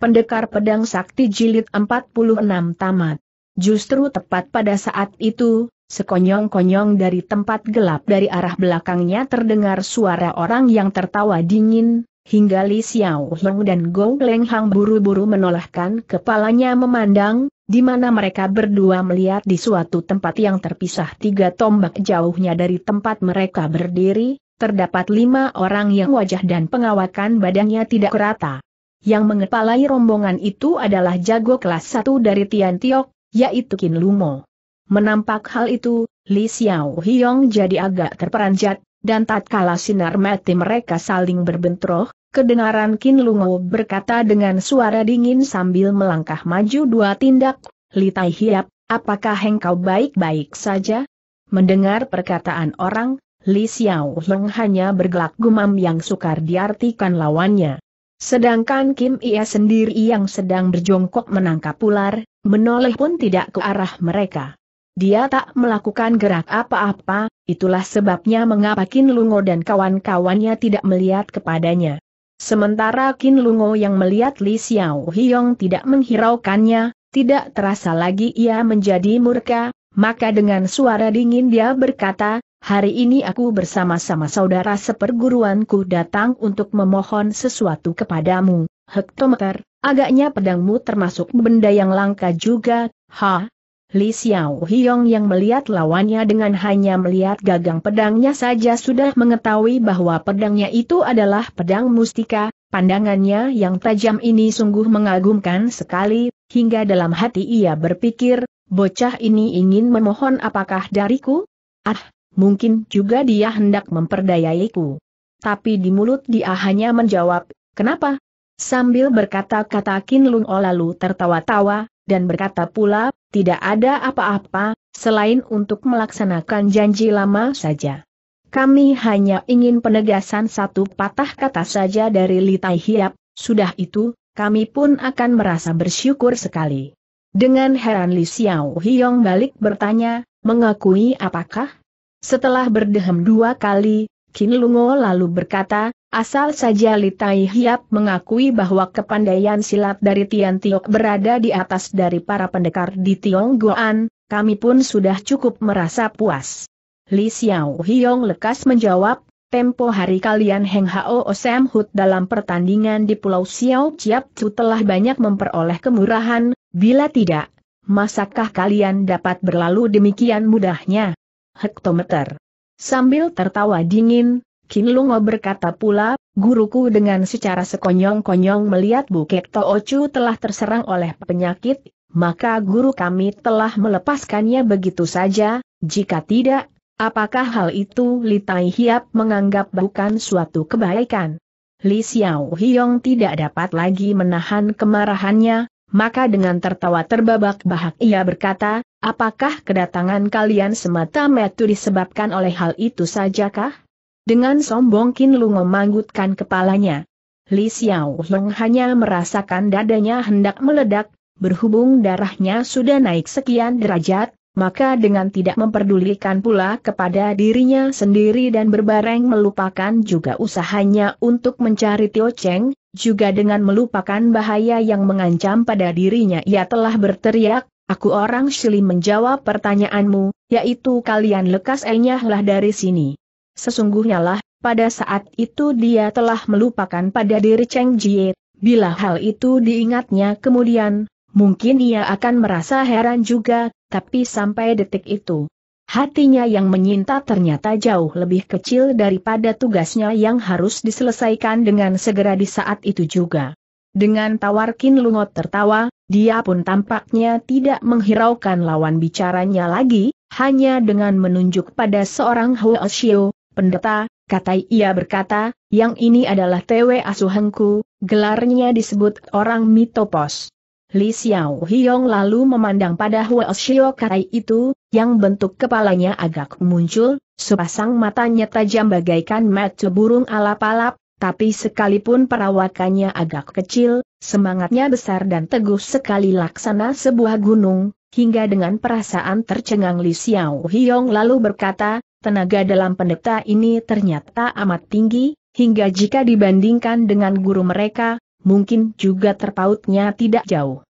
Pendekar Pedang Sakti Jilid 46 tamat. Justru tepat pada saat itu, sekonyong-konyong dari tempat gelap dari arah belakangnya terdengar suara orang yang tertawa dingin, hingga Li Xiao Hong dan Gong Leng Hang buru-buru menolakkan kepalanya memandang, di mana mereka berdua melihat di suatu tempat yang terpisah tiga tombak jauhnya dari tempat mereka berdiri, terdapat lima orang yang wajah dan pengawakan badannya tidak rata. Yang mengepalai rombongan itu adalah jago kelas satu dari Tian Tiok, yaitu Kin Lumo. Menampak hal itu, Li Xiao Hiong jadi agak terperanjat, dan tatkala sinar mati mereka saling berbentroh, kedengaran Kin Lumo berkata dengan suara dingin sambil melangkah maju dua tindak, Li Tai Hiap, apakah engkau baik-baik saja? Mendengar perkataan orang, Li Xiao Hiong hanya bergelak gumam yang sukar diartikan lawannya. Sedangkan Kim Ia sendiri yang sedang berjongkok menangkap ular, menoleh pun tidak ke arah mereka. Dia tak melakukan gerak apa-apa, itulah sebabnya mengapa Kin Lungo dan kawan-kawannya tidak melihat kepadanya. Sementara Kin Lungo yang melihat Li Xiao Hiong tidak menghiraukannya, tidak terasa lagi ia menjadi murka, maka dengan suara dingin dia berkata, Hari ini aku bersama-sama saudara seperguruanku datang untuk memohon sesuatu kepadamu, hektometer, agaknya pedangmu termasuk benda yang langka juga, ha? Li Xiao Hiong yang melihat lawannya dengan hanya melihat gagang pedangnya saja sudah mengetahui bahwa pedangnya itu adalah pedang mustika, pandangannya yang tajam ini sungguh mengagumkan sekali, hingga dalam hati ia berpikir, bocah ini ingin memohon apakah dariku? Ah, mungkin juga dia hendak memperdayaiku. Tapi di mulut dia hanya menjawab, kenapa? Sambil berkata-kata Kin Lung O lalu tertawa-tawa, dan berkata pula, tidak ada apa-apa, selain untuk melaksanakan janji lama saja. Kami hanya ingin penegasan satu patah kata saja dari Litai Hiap, sudah itu, kami pun akan merasa bersyukur sekali. Dengan heran Li Xiao Hiong balik bertanya, mengakui apakah? Setelah berdehem dua kali, Kin Lungo lalu berkata, asal saja Li Tai Hiap mengakui bahwa kepandaian silat dari Tian Tiok berada di atas dari para pendekar di Tiong Goan, kami pun sudah cukup merasa puas. Li Xiao Hiong lekas menjawab, Tempo hari kalian Heng Hao Osem Hut dalam pertandingan di Pulau Xiao Chiap Chu telah banyak memperoleh kemurahan, bila tidak, masakah kalian dapat berlalu demikian mudahnya? hektometer. Sambil tertawa dingin, Kin Lungo berkata pula, guruku dengan secara sekonyong-konyong melihat Bukit Toocu telah terserang oleh penyakit, maka guru kami telah melepaskannya begitu saja, jika tidak, apakah hal itu Li Tai Hiap menganggap bukan suatu kebaikan? Li Xiao Hiong tidak dapat lagi menahan kemarahannya, maka dengan tertawa terbabak bahak ia berkata, apakah kedatangan kalian semata metu disebabkan oleh hal itu sajakah? Dengan sombong Qin Lu memanggutkan kepalanya. Li Xiao Long hanya merasakan dadanya hendak meledak, berhubung darahnya sudah naik sekian derajat, maka dengan tidak memperdulikan pula kepada dirinya sendiri dan berbareng melupakan juga usahanya untuk mencari Tio Cheng, juga dengan melupakan bahaya yang mengancam pada dirinya ia telah berteriak, aku orang Shili menjawab pertanyaanmu, yaitu kalian lekas enyahlah dari sini. Sesungguhnya lah, pada saat itu dia telah melupakan pada diri Cheng Jie, bila hal itu diingatnya kemudian, mungkin ia akan merasa heran juga tapi sampai detik itu, hatinya yang menyinta ternyata jauh lebih kecil daripada tugasnya yang harus diselesaikan dengan segera di saat itu juga. Dengan tawarkin lungot tertawa, dia pun tampaknya tidak menghiraukan lawan bicaranya lagi, hanya dengan menunjuk pada seorang Huoshio, pendeta, kata ia berkata, yang ini adalah Tewe Asuhengku, gelarnya disebut orang mitopos. Li Xiao Hiong lalu memandang pada Huo Xiao Kai itu, yang bentuk kepalanya agak muncul, sepasang matanya tajam bagaikan mata burung alap-alap, tapi sekalipun perawakannya agak kecil, semangatnya besar dan teguh sekali laksana sebuah gunung, hingga dengan perasaan tercengang Li Xiao Hiong lalu berkata, tenaga dalam pendeta ini ternyata amat tinggi, hingga jika dibandingkan dengan guru mereka, mungkin juga terpautnya tidak jauh.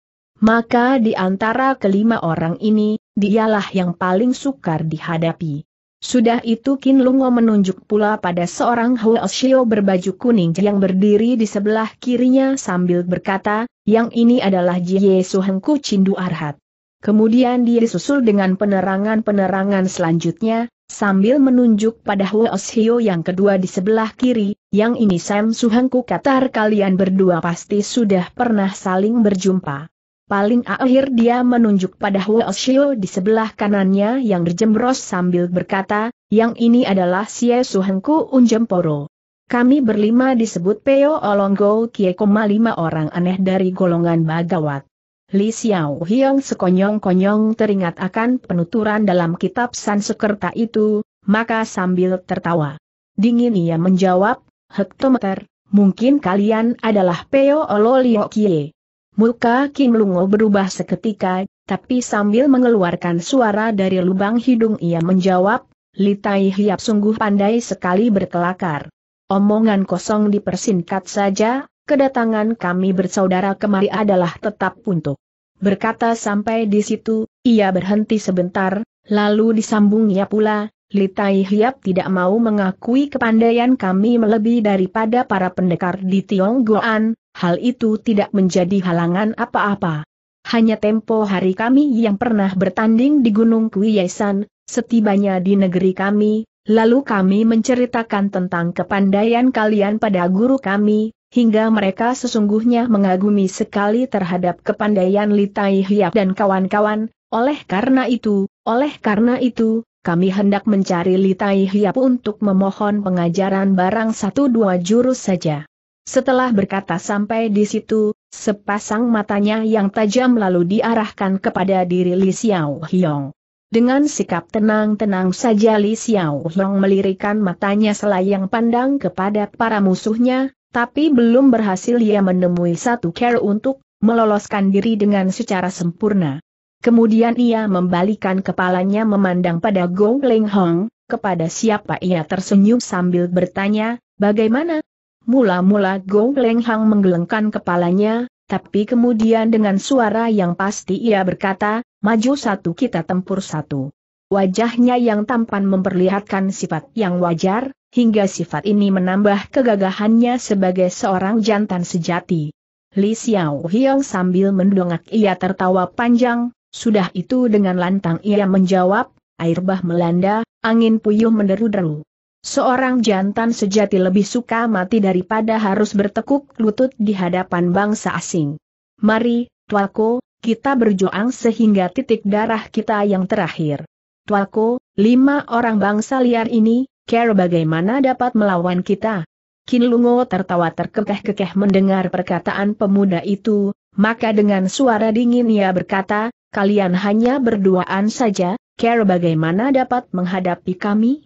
Maka di antara kelima orang ini, dialah yang paling sukar dihadapi. Sudah itu Kin Lungo menunjuk pula pada seorang Huoshio berbaju kuning yang berdiri di sebelah kirinya sambil berkata, yang ini adalah Jie Suhengku Cindu Arhat. Kemudian dia disusul dengan penerangan-penerangan selanjutnya, sambil menunjuk pada Huo Xiao yang kedua di sebelah kiri, yang ini Sam Suhengku Katar kalian berdua pasti sudah pernah saling berjumpa. Paling akhir dia menunjuk pada Huo Xiao di sebelah kanannya yang berjembros sambil berkata, yang ini adalah Xie Suhengku Unjemporo. Kami berlima disebut Peo Olonggo Kiekoma lima orang aneh dari golongan Bagawat. Li Xiao Hiong sekonyong-konyong teringat akan penuturan dalam kitab Sansekerta itu, maka sambil tertawa. Dingin ia menjawab, hektometer, mungkin kalian adalah Peo Olo Lio Kie. Muka Kim Lungo berubah seketika, tapi sambil mengeluarkan suara dari lubang hidung ia menjawab, Li Tai Hiap sungguh pandai sekali berkelakar. Omongan kosong dipersingkat saja, kedatangan kami bersaudara kemari adalah tetap untuk. Berkata sampai di situ, ia berhenti sebentar, lalu disambungnya pula, Litai Hiap tidak mau mengakui kepandaian kami melebihi daripada para pendekar di Tionggoan, hal itu tidak menjadi halangan apa-apa. Hanya tempo hari kami yang pernah bertanding di Gunung Kuyaisan, setibanya di negeri kami, lalu kami menceritakan tentang kepandaian kalian pada guru kami, hingga mereka sesungguhnya mengagumi sekali terhadap kepandaian Litai Hiap dan kawan-kawan, oleh karena itu, oleh karena itu, kami hendak mencari Litai Hiap untuk memohon pengajaran barang satu dua jurus saja. Setelah berkata sampai di situ, sepasang matanya yang tajam lalu diarahkan kepada diri Li Xiao Hiong. Dengan sikap tenang-tenang saja Li Xiao Hiong melirikan matanya selayang pandang kepada para musuhnya, tapi belum berhasil ia menemui satu care untuk meloloskan diri dengan secara sempurna. Kemudian ia membalikan kepalanya memandang pada Gong Ling Hong, kepada siapa ia tersenyum sambil bertanya, bagaimana? Mula-mula Gong Ling Hong menggelengkan kepalanya, tapi kemudian dengan suara yang pasti ia berkata, maju satu kita tempur satu. Wajahnya yang tampan memperlihatkan sifat yang wajar, hingga sifat ini menambah kegagahannya sebagai seorang jantan sejati. Li Xiao Hiong sambil mendongak ia tertawa panjang, sudah itu dengan lantang ia menjawab, air bah melanda, angin puyuh menderu-deru. Seorang jantan sejati lebih suka mati daripada harus bertekuk lutut di hadapan bangsa asing. Mari, Tuako, kita berjuang sehingga titik darah kita yang terakhir. Tuako, lima orang bangsa liar ini, Care bagaimana dapat melawan kita? Kin Lungo tertawa terkekeh-kekeh mendengar perkataan pemuda itu, maka dengan suara dingin ia berkata, kalian hanya berduaan saja, Care bagaimana dapat menghadapi kami?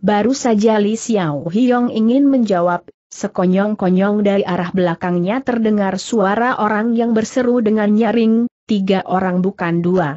Baru saja Li Xiao Hiong ingin menjawab, sekonyong-konyong dari arah belakangnya terdengar suara orang yang berseru dengan nyaring, tiga orang bukan dua.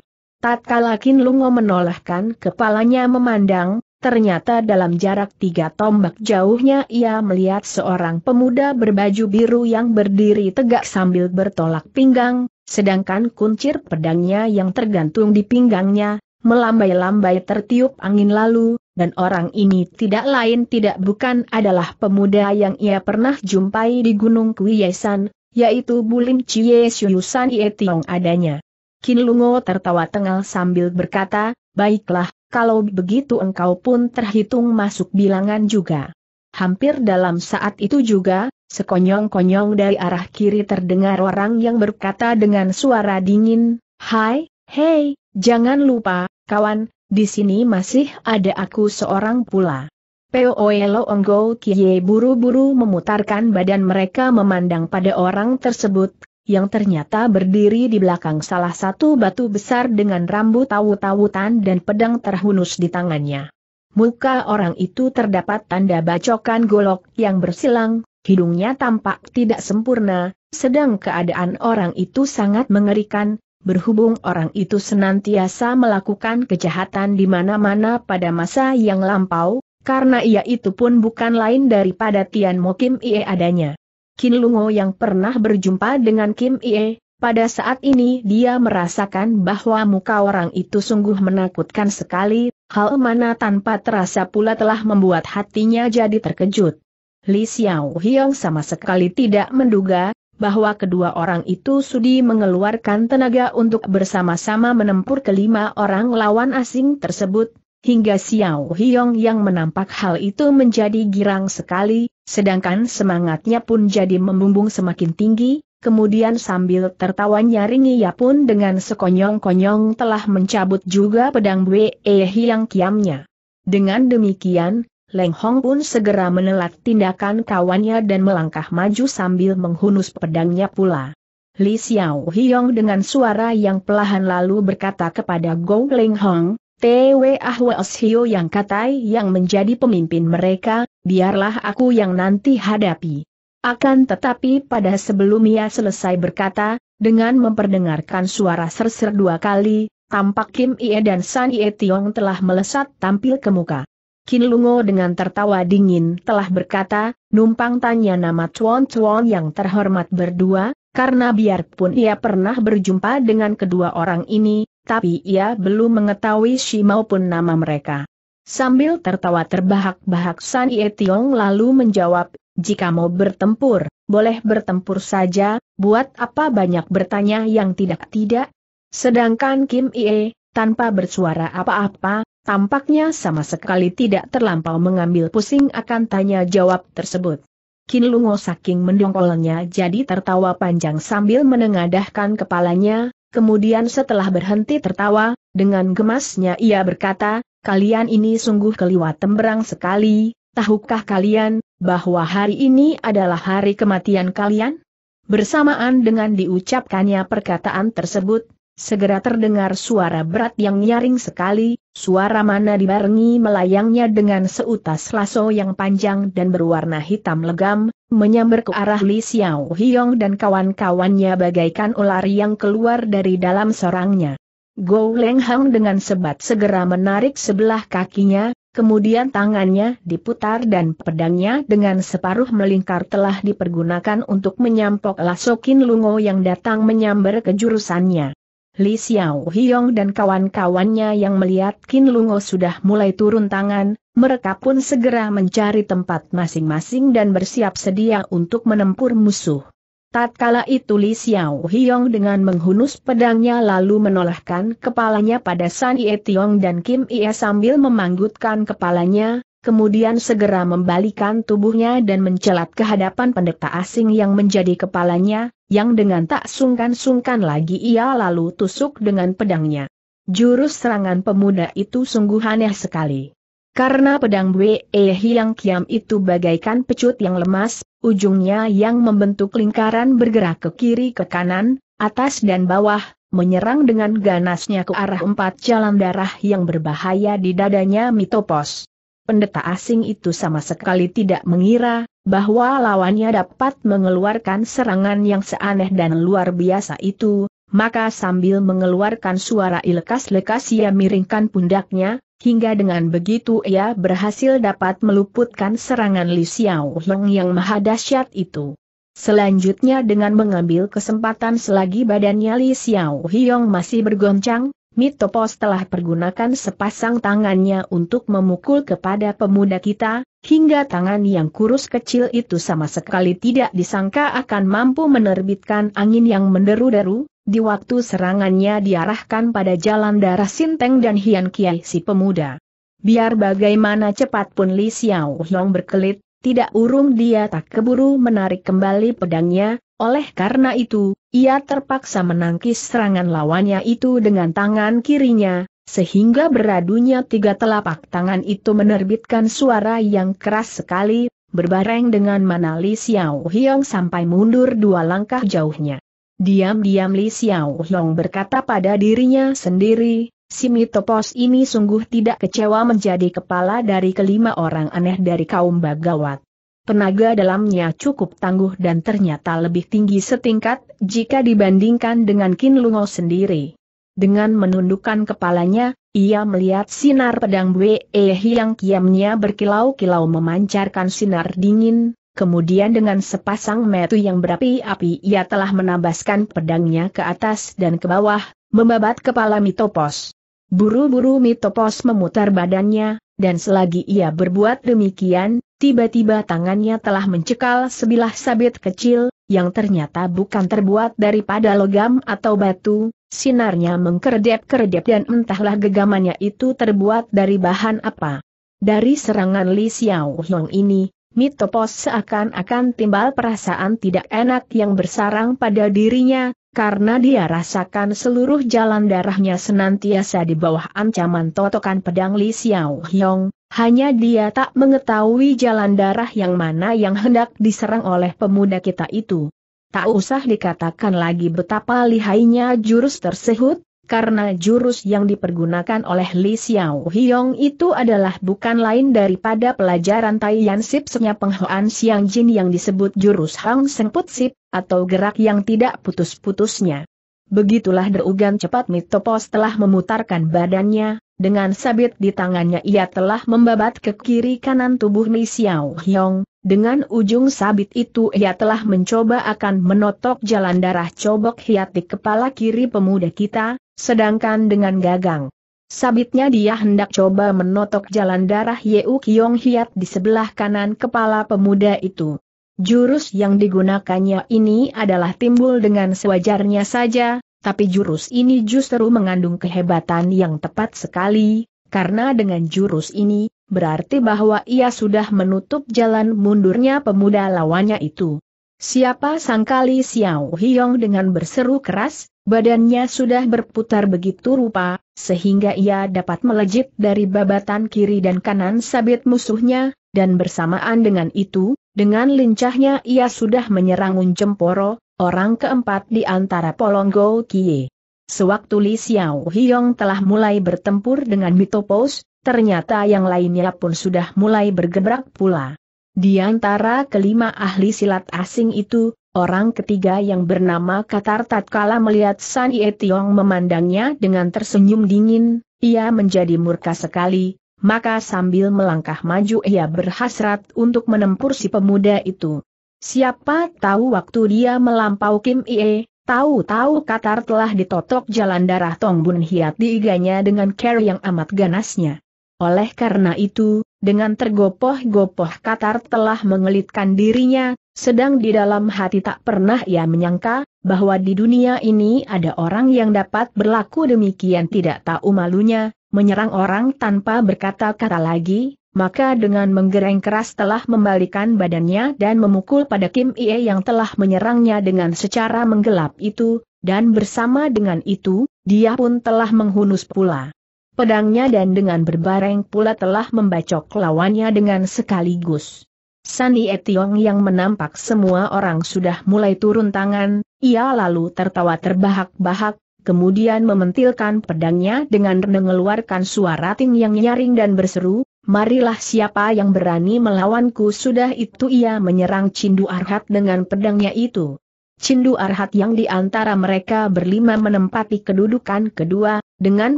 Tatkala Kin Lungo menolehkan kepalanya memandang, Ternyata dalam jarak tiga tombak jauhnya ia melihat seorang pemuda berbaju biru yang berdiri tegak sambil bertolak pinggang, sedangkan kuncir pedangnya yang tergantung di pinggangnya, melambai-lambai tertiup angin lalu, dan orang ini tidak lain tidak bukan adalah pemuda yang ia pernah jumpai di Gunung Kuyesan, yaitu Bulim Chie Syuyusan Ye Tiong adanya. Kinlungo tertawa tengal sambil berkata, Baiklah, kalau begitu engkau pun terhitung masuk bilangan juga. Hampir dalam saat itu juga, sekonyong-konyong dari arah kiri terdengar orang yang berkata dengan suara dingin, Hai, hei, jangan lupa, kawan, di sini masih ada aku seorang pula. Pooelo Onggo Kie buru-buru memutarkan badan mereka memandang pada orang tersebut, yang ternyata berdiri di belakang salah satu batu besar dengan rambut tawu-tawutan dan pedang terhunus di tangannya. Muka orang itu terdapat tanda bacokan golok yang bersilang, hidungnya tampak tidak sempurna, sedang keadaan orang itu sangat mengerikan, berhubung orang itu senantiasa melakukan kejahatan di mana-mana pada masa yang lampau, karena ia itu pun bukan lain daripada Tian Mokim Ie adanya. Kin Lungo yang pernah berjumpa dengan Kim Ie, pada saat ini dia merasakan bahwa muka orang itu sungguh menakutkan sekali, hal mana tanpa terasa pula telah membuat hatinya jadi terkejut. Li Xiao Hiong sama sekali tidak menduga, bahwa kedua orang itu sudi mengeluarkan tenaga untuk bersama-sama menempur kelima orang lawan asing tersebut, Hingga Xiao Hiong yang menampak hal itu menjadi girang sekali, sedangkan semangatnya pun jadi membumbung semakin tinggi, kemudian sambil tertawa nyaring ia pun dengan sekonyong-konyong telah mencabut juga pedang Wei Hiang kiamnya. Dengan demikian, Leng Hong pun segera menelat tindakan kawannya dan melangkah maju sambil menghunus pedangnya pula. Li Xiao Hiong dengan suara yang pelahan lalu berkata kepada Gong Leng Hong, ahwa osio yang katai yang menjadi pemimpin mereka, biarlah aku yang nanti hadapi. Akan tetapi pada sebelum ia selesai berkata, dengan memperdengarkan suara serser dua kali, tampak Kim Ie dan San Ie Tiong telah melesat tampil ke muka. Kin Lungo dengan tertawa dingin telah berkata, numpang tanya nama Tuan Tuan yang terhormat berdua, karena biarpun ia pernah berjumpa dengan kedua orang ini, tapi ia belum mengetahui si maupun nama mereka. Sambil tertawa terbahak-bahak San Ye Tiong lalu menjawab, jika mau bertempur, boleh bertempur saja, buat apa banyak bertanya yang tidak-tidak? Sedangkan Kim Ie, tanpa bersuara apa-apa, tampaknya sama sekali tidak terlampau mengambil pusing akan tanya-jawab tersebut. Kin Lungo saking mendongkolnya jadi tertawa panjang sambil menengadahkan kepalanya, Kemudian setelah berhenti tertawa, dengan gemasnya ia berkata, kalian ini sungguh keliwat temberang sekali, tahukah kalian, bahwa hari ini adalah hari kematian kalian? Bersamaan dengan diucapkannya perkataan tersebut, segera terdengar suara berat yang nyaring sekali, suara mana dibarengi melayangnya dengan seutas laso yang panjang dan berwarna hitam legam, menyambar ke arah Li Xiao Hiong dan kawan-kawannya bagaikan ular yang keluar dari dalam sarangnya. Go Leng Hang dengan sebat segera menarik sebelah kakinya, kemudian tangannya diputar dan pedangnya dengan separuh melingkar telah dipergunakan untuk menyampok Lasokin Lungo yang datang menyambar ke jurusannya. Li Xiao Hiong dan kawan-kawannya yang melihat Qin Lungo sudah mulai turun tangan, mereka pun segera mencari tempat masing-masing dan bersiap sedia untuk menempur musuh. Tatkala itu Li Xiao Hiong dengan menghunus pedangnya lalu menolakkan kepalanya pada San Ye Tiong dan Kim Ie sambil memanggutkan kepalanya, kemudian segera membalikan tubuhnya dan mencelat ke hadapan pendeta asing yang menjadi kepalanya, yang dengan tak sungkan-sungkan lagi ia lalu tusuk dengan pedangnya. Jurus serangan pemuda itu sungguh aneh sekali. Karena pedang Wei eh Hiang Kiam itu bagaikan pecut yang lemas, ujungnya yang membentuk lingkaran bergerak ke kiri ke kanan, atas dan bawah, menyerang dengan ganasnya ke arah empat jalan darah yang berbahaya di dadanya mitopos. Pendeta asing itu sama sekali tidak mengira, bahwa lawannya dapat mengeluarkan serangan yang seaneh dan luar biasa itu, maka sambil mengeluarkan suara ilekas lekas ia miringkan pundaknya, hingga dengan begitu ia berhasil dapat meluputkan serangan Li Xiao Long yang maha dahsyat itu. Selanjutnya dengan mengambil kesempatan selagi badannya Li Xiao Hiong masih bergoncang, Mitopos telah pergunakan sepasang tangannya untuk memukul kepada pemuda kita, hingga tangan yang kurus kecil itu sama sekali tidak disangka akan mampu menerbitkan angin yang menderu-deru, di waktu serangannya diarahkan pada jalan darah Sinteng dan Hian Kiai si pemuda. Biar bagaimana cepat pun Li Xiao Hiong berkelit, tidak urung dia tak keburu menarik kembali pedangnya, oleh karena itu, ia terpaksa menangkis serangan lawannya itu dengan tangan kirinya, sehingga beradunya tiga telapak tangan itu menerbitkan suara yang keras sekali, berbareng dengan mana Li Xiao Hiong sampai mundur dua langkah jauhnya. Diam-diam Li Xiao Hiong berkata pada dirinya sendiri, Simitopos ini sungguh tidak kecewa menjadi kepala dari kelima orang aneh dari kaum Bagawat. Tenaga dalamnya cukup tangguh dan ternyata lebih tinggi setingkat jika dibandingkan dengan Kin Lungo sendiri. Dengan menundukkan kepalanya, ia melihat sinar pedang Bwe yang kiamnya berkilau-kilau memancarkan sinar dingin, kemudian dengan sepasang metu yang berapi-api ia telah menabaskan pedangnya ke atas dan ke bawah, membabat kepala mitopos. Buru-buru Mitopos memutar badannya, dan selagi ia berbuat demikian, tiba-tiba tangannya telah mencekal sebilah sabit kecil, yang ternyata bukan terbuat daripada logam atau batu, sinarnya mengkerdep-kerdep dan entahlah gegamannya itu terbuat dari bahan apa. Dari serangan Li Xiao Hong ini, Mitopos seakan-akan timbal perasaan tidak enak yang bersarang pada dirinya, karena dia rasakan seluruh jalan darahnya senantiasa di bawah ancaman totokan pedang Li Xiao Hyong, hanya dia tak mengetahui jalan darah yang mana yang hendak diserang oleh pemuda kita itu. Tak usah dikatakan lagi betapa lihainya jurus tersebut, karena jurus yang dipergunakan oleh Li Xiao Hiong itu adalah bukan lain daripada pelajaran Tai Yan Sip Senya Penghoan Siang Jin yang disebut jurus Hang Seng Put Sip, atau gerak yang tidak putus-putusnya. Begitulah derugan cepat Mitopos telah memutarkan badannya, dengan sabit di tangannya ia telah membabat ke kiri kanan tubuh Li Xiao Hiong, dengan ujung sabit itu ia telah mencoba akan menotok jalan darah cobok hiat di kepala kiri pemuda kita, Sedangkan dengan gagang, Sabitnya dia hendak coba menotok jalan darah Yeu Kiong Hiat di sebelah kanan kepala pemuda itu. Jurus yang digunakannya ini adalah timbul dengan sewajarnya saja, tapi jurus ini justru mengandung kehebatan yang tepat sekali, karena dengan jurus ini, berarti bahwa ia sudah menutup jalan mundurnya pemuda lawannya itu. Siapa sangkali Xiao Hiong dengan berseru keras, badannya sudah berputar begitu rupa, sehingga ia dapat melejit dari babatan kiri dan kanan sabit musuhnya, dan bersamaan dengan itu, dengan lincahnya ia sudah menyerang Unjemporo, orang keempat di antara Polonggo Kie. Sewaktu Li Xiao Hiong telah mulai bertempur dengan Mitopos, ternyata yang lainnya pun sudah mulai bergebrak pula. Di antara kelima ahli silat asing itu, orang ketiga yang bernama Katar tatkala melihat San Ye Tiong memandangnya dengan tersenyum dingin, ia menjadi murka sekali, maka sambil melangkah maju ia berhasrat untuk menempur si pemuda itu. Siapa tahu waktu dia melampau Kim Ie, tahu-tahu Katar telah ditotok jalan darah Tong Bun Hiat diiganya dengan care yang amat ganasnya. Oleh karena itu, dengan tergopoh-gopoh Qatar telah mengelitkan dirinya, sedang di dalam hati tak pernah ia menyangka, bahwa di dunia ini ada orang yang dapat berlaku demikian tidak tahu malunya, menyerang orang tanpa berkata-kata lagi, maka dengan menggereng keras telah membalikan badannya dan memukul pada Kim Ie yang telah menyerangnya dengan secara menggelap itu, dan bersama dengan itu, dia pun telah menghunus pula pedangnya dan dengan berbareng pula telah membacok lawannya dengan sekaligus. Sani Etiong yang menampak semua orang sudah mulai turun tangan, ia lalu tertawa terbahak-bahak, kemudian mementilkan pedangnya dengan mengeluarkan suara ting yang nyaring dan berseru, Marilah siapa yang berani melawanku sudah itu ia menyerang Cindu Arhat dengan pedangnya itu. Cindu Arhat yang di antara mereka berlima menempati kedudukan kedua, dengan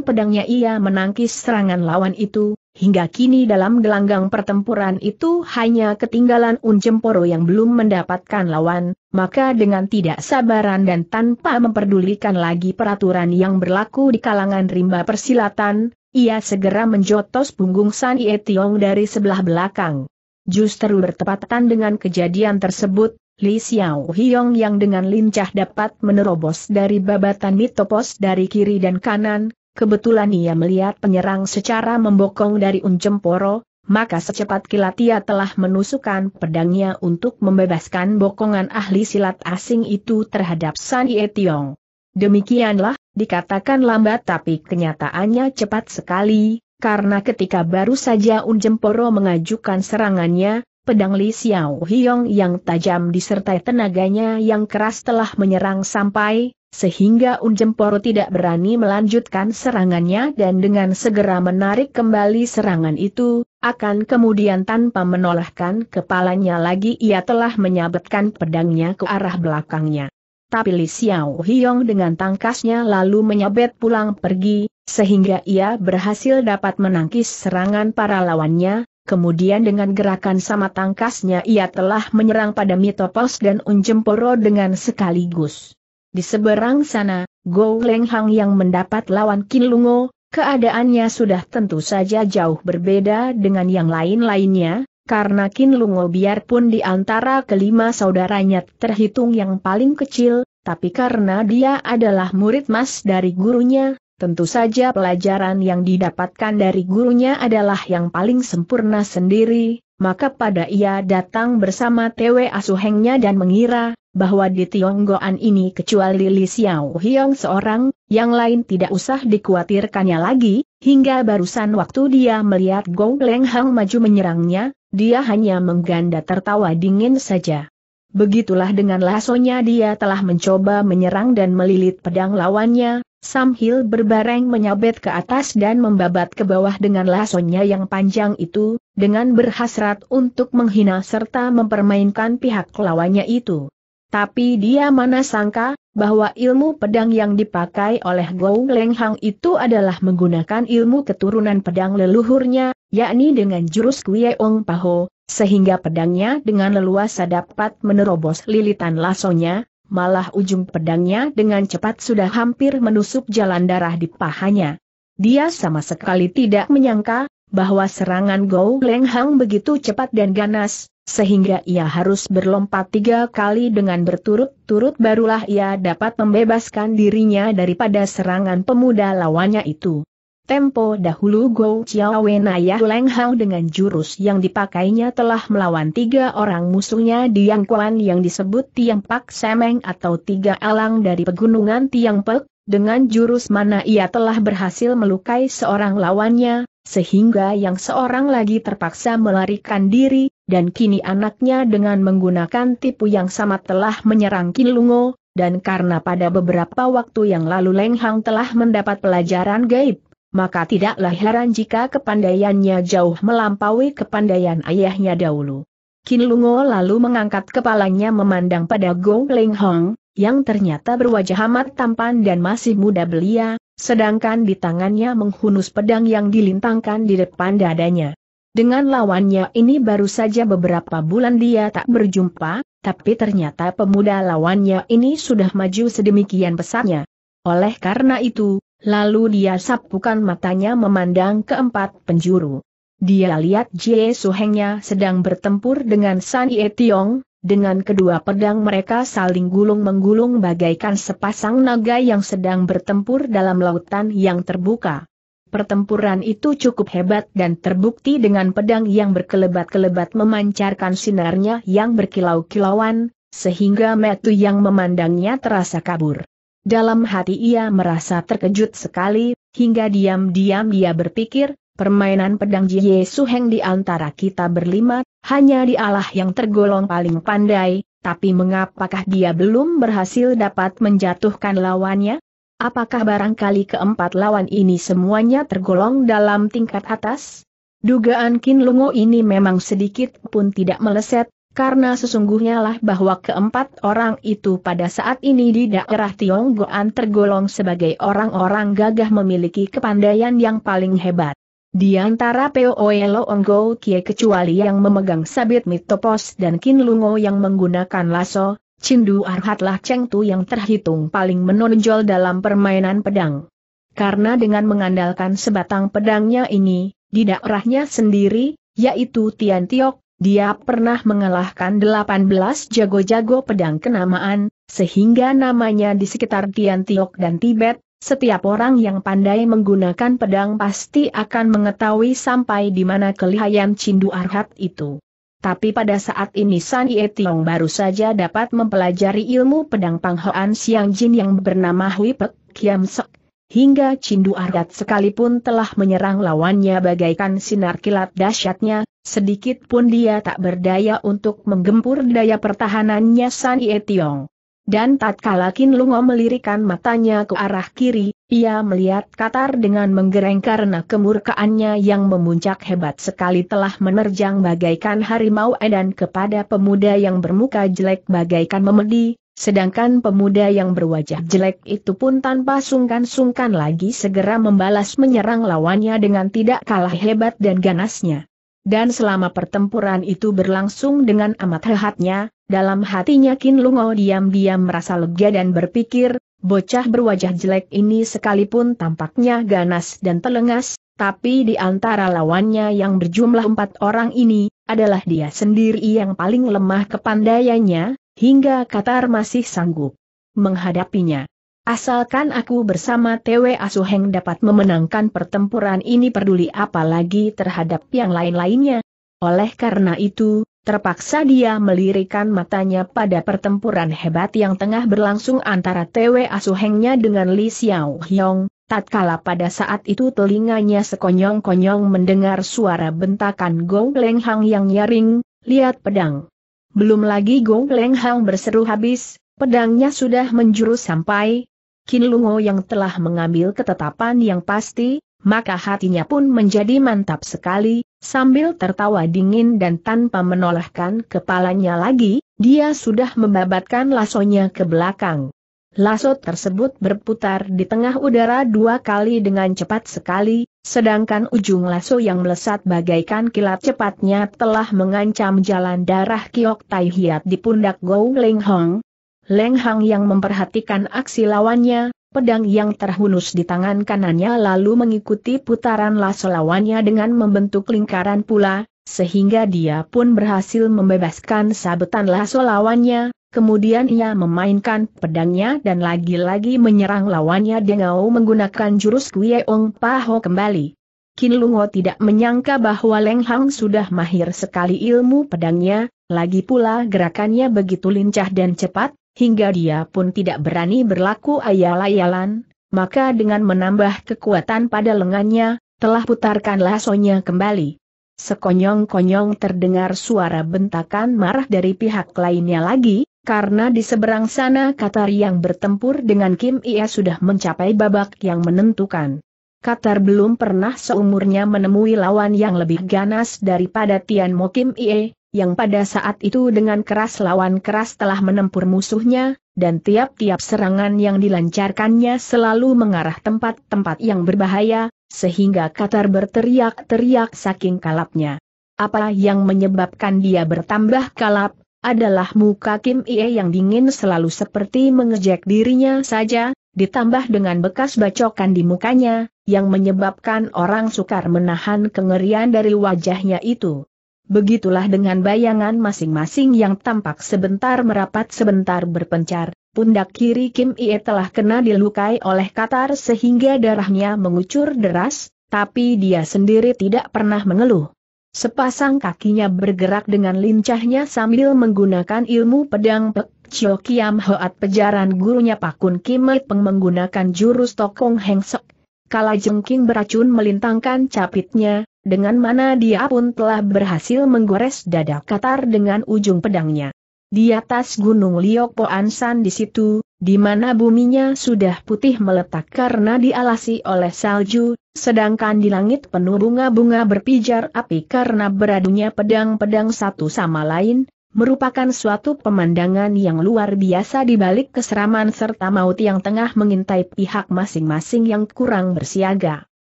pedangnya ia menangkis serangan lawan itu, hingga kini dalam gelanggang pertempuran itu hanya ketinggalan Unjemporo yang belum mendapatkan lawan, maka dengan tidak sabaran dan tanpa memperdulikan lagi peraturan yang berlaku di kalangan rimba persilatan, ia segera menjotos punggung San Ie dari sebelah belakang. Justru bertepatan dengan kejadian tersebut, Li Xiao Hiong yang dengan lincah dapat menerobos dari babatan mitopos dari kiri dan kanan, kebetulan ia melihat penyerang secara membokong dari Uncemporo, maka secepat kilat ia telah menusukkan pedangnya untuk membebaskan bokongan ahli silat asing itu terhadap San Ye Tiong. Demikianlah, dikatakan lambat tapi kenyataannya cepat sekali, karena ketika baru saja Unjemporo mengajukan serangannya, Pedang Li Xiao Hiong yang tajam disertai tenaganya yang keras telah menyerang sampai, sehingga Unjemporo tidak berani melanjutkan serangannya dan dengan segera menarik kembali serangan itu, akan kemudian tanpa menolakkan kepalanya lagi ia telah menyabetkan pedangnya ke arah belakangnya. Tapi Li Xiao Hiong dengan tangkasnya lalu menyabet pulang pergi, sehingga ia berhasil dapat menangkis serangan para lawannya, kemudian dengan gerakan sama tangkasnya ia telah menyerang pada Mitopos dan Unjemporo dengan sekaligus. Di seberang sana, Go Lenghang yang mendapat lawan Kinlungo, keadaannya sudah tentu saja jauh berbeda dengan yang lain-lainnya, karena Kinlungo biarpun di antara kelima saudaranya terhitung yang paling kecil, tapi karena dia adalah murid mas dari gurunya, Tentu saja pelajaran yang didapatkan dari gurunya adalah yang paling sempurna sendiri, maka pada ia datang bersama Tewe Asuhengnya dan mengira, bahwa di Tionggoan ini kecuali Li Xiao Hiong seorang, yang lain tidak usah dikhawatirkannya lagi, hingga barusan waktu dia melihat Gong Leng Hang maju menyerangnya, dia hanya mengganda tertawa dingin saja. Begitulah dengan lasonya dia telah mencoba menyerang dan melilit pedang lawannya, Sam Hill berbareng menyabet ke atas dan membabat ke bawah dengan lasonya yang panjang itu, dengan berhasrat untuk menghina serta mempermainkan pihak lawannya itu. Tapi dia mana sangka, bahwa ilmu pedang yang dipakai oleh Gou Leng Hang itu adalah menggunakan ilmu keturunan pedang leluhurnya, yakni dengan jurus Ong Paho, sehingga pedangnya dengan leluasa dapat menerobos lilitan lasonya, malah ujung pedangnya dengan cepat sudah hampir menusuk jalan darah di pahanya. Dia sama sekali tidak menyangka bahwa serangan Gou Leng Hang begitu cepat dan ganas, sehingga ia harus berlompat tiga kali dengan berturut-turut barulah ia dapat membebaskan dirinya daripada serangan pemuda lawannya itu. Tempo dahulu Go Chiao ayah Leng Hao dengan jurus yang dipakainya telah melawan tiga orang musuhnya di Yang Kuan yang disebut Tiang Pak Semeng atau Tiga Alang dari Pegunungan Tiang Pek, dengan jurus mana ia telah berhasil melukai seorang lawannya, sehingga yang seorang lagi terpaksa melarikan diri, dan kini anaknya dengan menggunakan tipu yang sama telah menyerang Kilungo, dan karena pada beberapa waktu yang lalu Leng Hang telah mendapat pelajaran gaib, maka tidaklah heran jika kepandaiannya jauh melampaui kepandaian ayahnya dahulu. Kin Lungo lalu mengangkat kepalanya memandang pada Gong Ling Hong, yang ternyata berwajah amat tampan dan masih muda belia, sedangkan di tangannya menghunus pedang yang dilintangkan di depan dadanya. Dengan lawannya ini baru saja beberapa bulan dia tak berjumpa, tapi ternyata pemuda lawannya ini sudah maju sedemikian pesatnya. Oleh karena itu, Lalu dia sapukan matanya memandang keempat penjuru. Dia lihat Jie Suhengnya sedang bertempur dengan San Ye Tiong, dengan kedua pedang mereka saling gulung-menggulung bagaikan sepasang naga yang sedang bertempur dalam lautan yang terbuka. Pertempuran itu cukup hebat dan terbukti dengan pedang yang berkelebat-kelebat memancarkan sinarnya yang berkilau-kilauan, sehingga metu yang memandangnya terasa kabur. Dalam hati ia merasa terkejut sekali, hingga diam-diam dia berpikir, permainan pedang Jie Heng di antara kita berlima, hanya dialah yang tergolong paling pandai, tapi mengapakah dia belum berhasil dapat menjatuhkan lawannya? Apakah barangkali keempat lawan ini semuanya tergolong dalam tingkat atas? Dugaan Kin Lungo ini memang sedikit pun tidak meleset, karena sesungguhnya lah bahwa keempat orang itu pada saat ini di daerah Tionggoan tergolong sebagai orang-orang gagah memiliki kepandaian yang paling hebat. Di antara Poelo Onggo Kie kecuali yang memegang sabit mitopos dan Kinlungo yang menggunakan lasso, Cindu Arhatlah Chengtu yang terhitung paling menonjol dalam permainan pedang. Karena dengan mengandalkan sebatang pedangnya ini, di daerahnya sendiri, yaitu Tian Tiok, dia pernah mengalahkan 18 jago-jago pedang kenamaan, sehingga namanya di sekitar Tian Tiok dan Tibet, setiap orang yang pandai menggunakan pedang pasti akan mengetahui sampai di mana kelihayan Cindu Arhat itu. Tapi pada saat ini San Ye Tiong baru saja dapat mempelajari ilmu pedang Panghoan Siang Jin yang bernama Hui Pek Kiam Sek, hingga Cindu Arhat sekalipun telah menyerang lawannya bagaikan sinar kilat dahsyatnya, Sedikit pun dia tak berdaya untuk menggempur daya pertahanannya San Ye Tiong. Dan tatkala Kin Lungo melirikan matanya ke arah kiri, ia melihat Katar dengan menggereng karena kemurkaannya yang memuncak hebat sekali telah menerjang bagaikan harimau edan kepada pemuda yang bermuka jelek bagaikan memedi, sedangkan pemuda yang berwajah jelek itu pun tanpa sungkan-sungkan lagi segera membalas menyerang lawannya dengan tidak kalah hebat dan ganasnya. Dan selama pertempuran itu berlangsung dengan amat hehatnya, dalam hatinya Kin Lungo oh diam-diam merasa lega dan berpikir, bocah berwajah jelek ini sekalipun tampaknya ganas dan telengas, tapi di antara lawannya yang berjumlah empat orang ini, adalah dia sendiri yang paling lemah kepandaiannya, hingga Katar masih sanggup menghadapinya. Asalkan aku bersama TW Asuheng dapat memenangkan pertempuran ini peduli apalagi terhadap yang lain-lainnya. Oleh karena itu, terpaksa dia melirikan matanya pada pertempuran hebat yang tengah berlangsung antara TW Asuhengnya dengan Li Xiao Hyong. Tatkala pada saat itu telinganya sekonyong-konyong mendengar suara bentakan Gong Leng Hang yang nyaring, lihat pedang. Belum lagi Gong Leng Hang berseru habis, pedangnya sudah menjurus sampai, Kin Kinlungo yang telah mengambil ketetapan yang pasti, maka hatinya pun menjadi mantap sekali, sambil tertawa dingin dan tanpa menolehkan kepalanya lagi, dia sudah membabatkan lasonya ke belakang. Laso tersebut berputar di tengah udara dua kali dengan cepat sekali, sedangkan ujung laso yang melesat bagaikan kilat cepatnya telah mengancam jalan darah Kiok Tai Hiat di pundak Gou Ling Hong, Leng Hang yang memperhatikan aksi lawannya, pedang yang terhunus di tangan kanannya lalu mengikuti putaran laso lawannya dengan membentuk lingkaran pula, sehingga dia pun berhasil membebaskan sabetan laso lawannya, kemudian ia memainkan pedangnya dan lagi-lagi menyerang lawannya dengan menggunakan jurus Ong Paho kembali. Kin Lungo tidak menyangka bahwa Leng Hang sudah mahir sekali ilmu pedangnya, lagi pula gerakannya begitu lincah dan cepat, hingga dia pun tidak berani berlaku ayal-ayalan, maka dengan menambah kekuatan pada lengannya, telah putarkan lasonya kembali. Sekonyong-konyong terdengar suara bentakan marah dari pihak lainnya lagi, karena di seberang sana Katar yang bertempur dengan Kim Ia sudah mencapai babak yang menentukan. Katar belum pernah seumurnya menemui lawan yang lebih ganas daripada Tian Mo Kim Ie, yang pada saat itu dengan keras lawan keras telah menempur musuhnya, dan tiap-tiap serangan yang dilancarkannya selalu mengarah tempat-tempat yang berbahaya, sehingga Katar berteriak-teriak saking kalapnya. Apa yang menyebabkan dia bertambah kalap, adalah muka Kim Ie yang dingin selalu seperti mengejek dirinya saja, ditambah dengan bekas bacokan di mukanya, yang menyebabkan orang sukar menahan kengerian dari wajahnya itu. Begitulah dengan bayangan masing-masing yang tampak sebentar merapat sebentar berpencar, pundak kiri Kim Ie telah kena dilukai oleh Qatar sehingga darahnya mengucur deras, tapi dia sendiri tidak pernah mengeluh. Sepasang kakinya bergerak dengan lincahnya sambil menggunakan ilmu pedang Pek Chio Kiam Hoat pejaran gurunya Pakun Kim Ie Peng menggunakan jurus Tokong Heng Sok. Kala beracun melintangkan capitnya, dengan mana dia pun telah berhasil menggores dada Katar dengan ujung pedangnya. Di atas gunung Liok Ansan di situ, di mana buminya sudah putih meletak karena dialasi oleh salju, sedangkan di langit penuh bunga-bunga berpijar api karena beradunya pedang-pedang satu sama lain, merupakan suatu pemandangan yang luar biasa di balik keseraman serta maut yang tengah mengintai pihak masing-masing yang kurang bersiaga.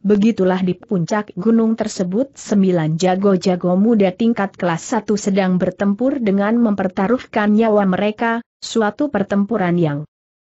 Begitulah di puncak gunung tersebut sembilan jago-jago muda tingkat kelas satu sedang bertempur dengan mempertaruhkan nyawa mereka, suatu pertempuran yang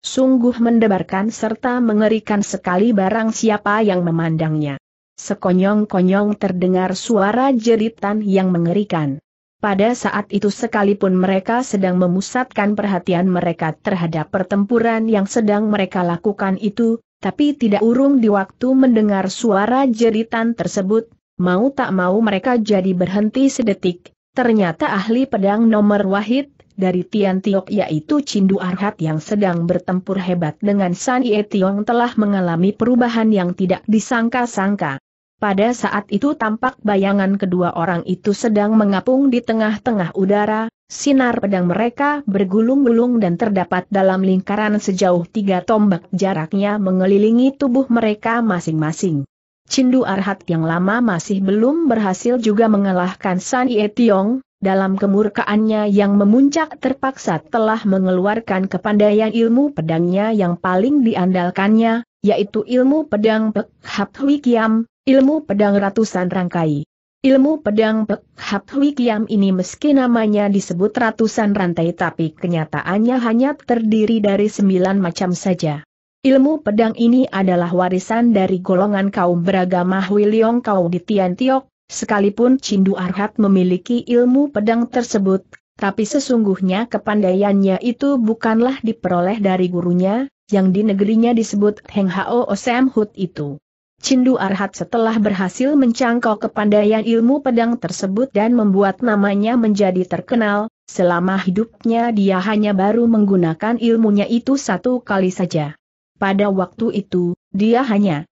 sungguh mendebarkan serta mengerikan sekali barang siapa yang memandangnya. Sekonyong-konyong terdengar suara jeritan yang mengerikan. Pada saat itu sekalipun mereka sedang memusatkan perhatian mereka terhadap pertempuran yang sedang mereka lakukan itu, tapi tidak urung di waktu mendengar suara jeritan tersebut, mau tak mau mereka jadi berhenti sedetik, ternyata ahli pedang nomor wahid, dari Tian Tiok yaitu Cindu Arhat yang sedang bertempur hebat dengan San Ye Tiong telah mengalami perubahan yang tidak disangka-sangka. Pada saat itu tampak bayangan kedua orang itu sedang mengapung di tengah-tengah udara, sinar pedang mereka bergulung-gulung dan terdapat dalam lingkaran sejauh tiga tombak jaraknya mengelilingi tubuh mereka masing-masing. Cindu Arhat yang lama masih belum berhasil juga mengalahkan San Ye Tiong, dalam kemurkaannya yang memuncak terpaksa telah mengeluarkan kepandaian ilmu pedangnya yang paling diandalkannya, yaitu ilmu pedang Pek Hap Hui Kiam, ilmu pedang ratusan rangkai. Ilmu pedang Pek Hap Hui Kiam ini meski namanya disebut ratusan rantai tapi kenyataannya hanya terdiri dari sembilan macam saja. Ilmu pedang ini adalah warisan dari golongan kaum beragama Hui Leong Kau di Tian Tiok, sekalipun Cindu Arhat memiliki ilmu pedang tersebut, tapi sesungguhnya kepandaiannya itu bukanlah diperoleh dari gurunya, yang di negerinya disebut Heng Hao Osem Hut itu. Cindu Arhat setelah berhasil mencangkau kepandaian ilmu pedang tersebut dan membuat namanya menjadi terkenal, selama hidupnya dia hanya baru menggunakan ilmunya itu satu kali saja. Pada waktu itu, dia hanya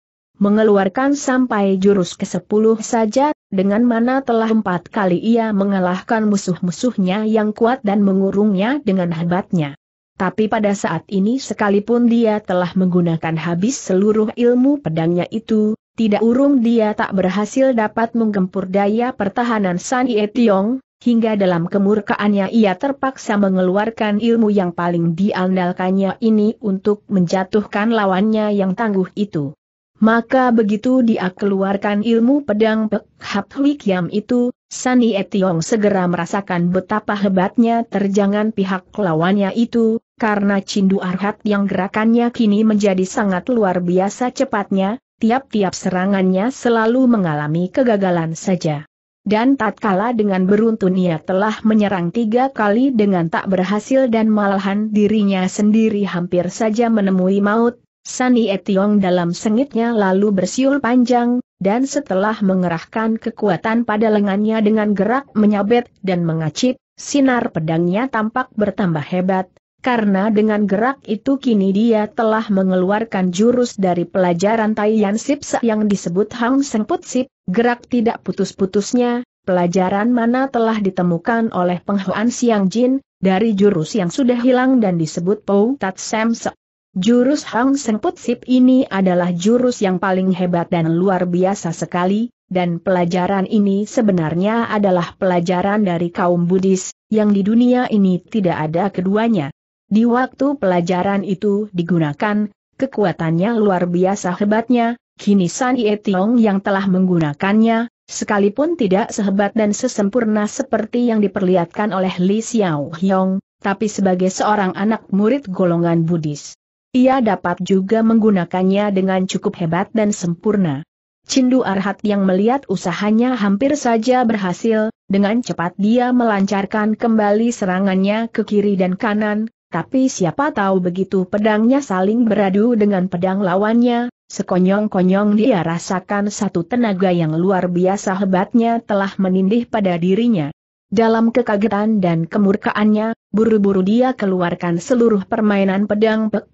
mengeluarkan sampai jurus ke-10 saja, dengan mana telah empat kali ia mengalahkan musuh-musuhnya yang kuat dan mengurungnya dengan hebatnya. Tapi pada saat ini sekalipun dia telah menggunakan habis seluruh ilmu pedangnya itu, tidak urung dia tak berhasil dapat menggempur daya pertahanan San Ye Tiong, hingga dalam kemurkaannya ia terpaksa mengeluarkan ilmu yang paling diandalkannya ini untuk menjatuhkan lawannya yang tangguh itu. Maka begitu dia keluarkan ilmu pedang Pek Hap Hui Kiam itu, Sani Etiong segera merasakan betapa hebatnya terjangan pihak lawannya itu, karena Cindu Arhat yang gerakannya kini menjadi sangat luar biasa cepatnya, tiap-tiap serangannya selalu mengalami kegagalan saja. Dan tatkala dengan beruntun ia telah menyerang tiga kali dengan tak berhasil dan malahan dirinya sendiri hampir saja menemui maut, Sani Etiong dalam sengitnya lalu bersiul panjang, dan setelah mengerahkan kekuatan pada lengannya dengan gerak menyabet dan mengacip, sinar pedangnya tampak bertambah hebat, karena dengan gerak itu kini dia telah mengeluarkan jurus dari pelajaran Taiyan Sipsa yang disebut Hang Sengput Sip, gerak tidak putus-putusnya, pelajaran mana telah ditemukan oleh penghuan Siang Jin, dari jurus yang sudah hilang dan disebut Pou Tat Sem Jurus Hang Seng Sip ini adalah jurus yang paling hebat dan luar biasa sekali, dan pelajaran ini sebenarnya adalah pelajaran dari kaum Buddhis, yang di dunia ini tidak ada keduanya. Di waktu pelajaran itu digunakan, kekuatannya luar biasa hebatnya, kini San Ye Tiong yang telah menggunakannya, sekalipun tidak sehebat dan sesempurna seperti yang diperlihatkan oleh Li Xiao Hyong, tapi sebagai seorang anak murid golongan Buddhis, ia dapat juga menggunakannya dengan cukup hebat dan sempurna. Cindu Arhat yang melihat usahanya hampir saja berhasil, dengan cepat dia melancarkan kembali serangannya ke kiri dan kanan, tapi siapa tahu begitu pedangnya saling beradu dengan pedang lawannya, sekonyong-konyong dia rasakan satu tenaga yang luar biasa hebatnya telah menindih pada dirinya. Dalam kekagetan dan kemurkaannya, buru-buru dia keluarkan seluruh permainan pedang Pek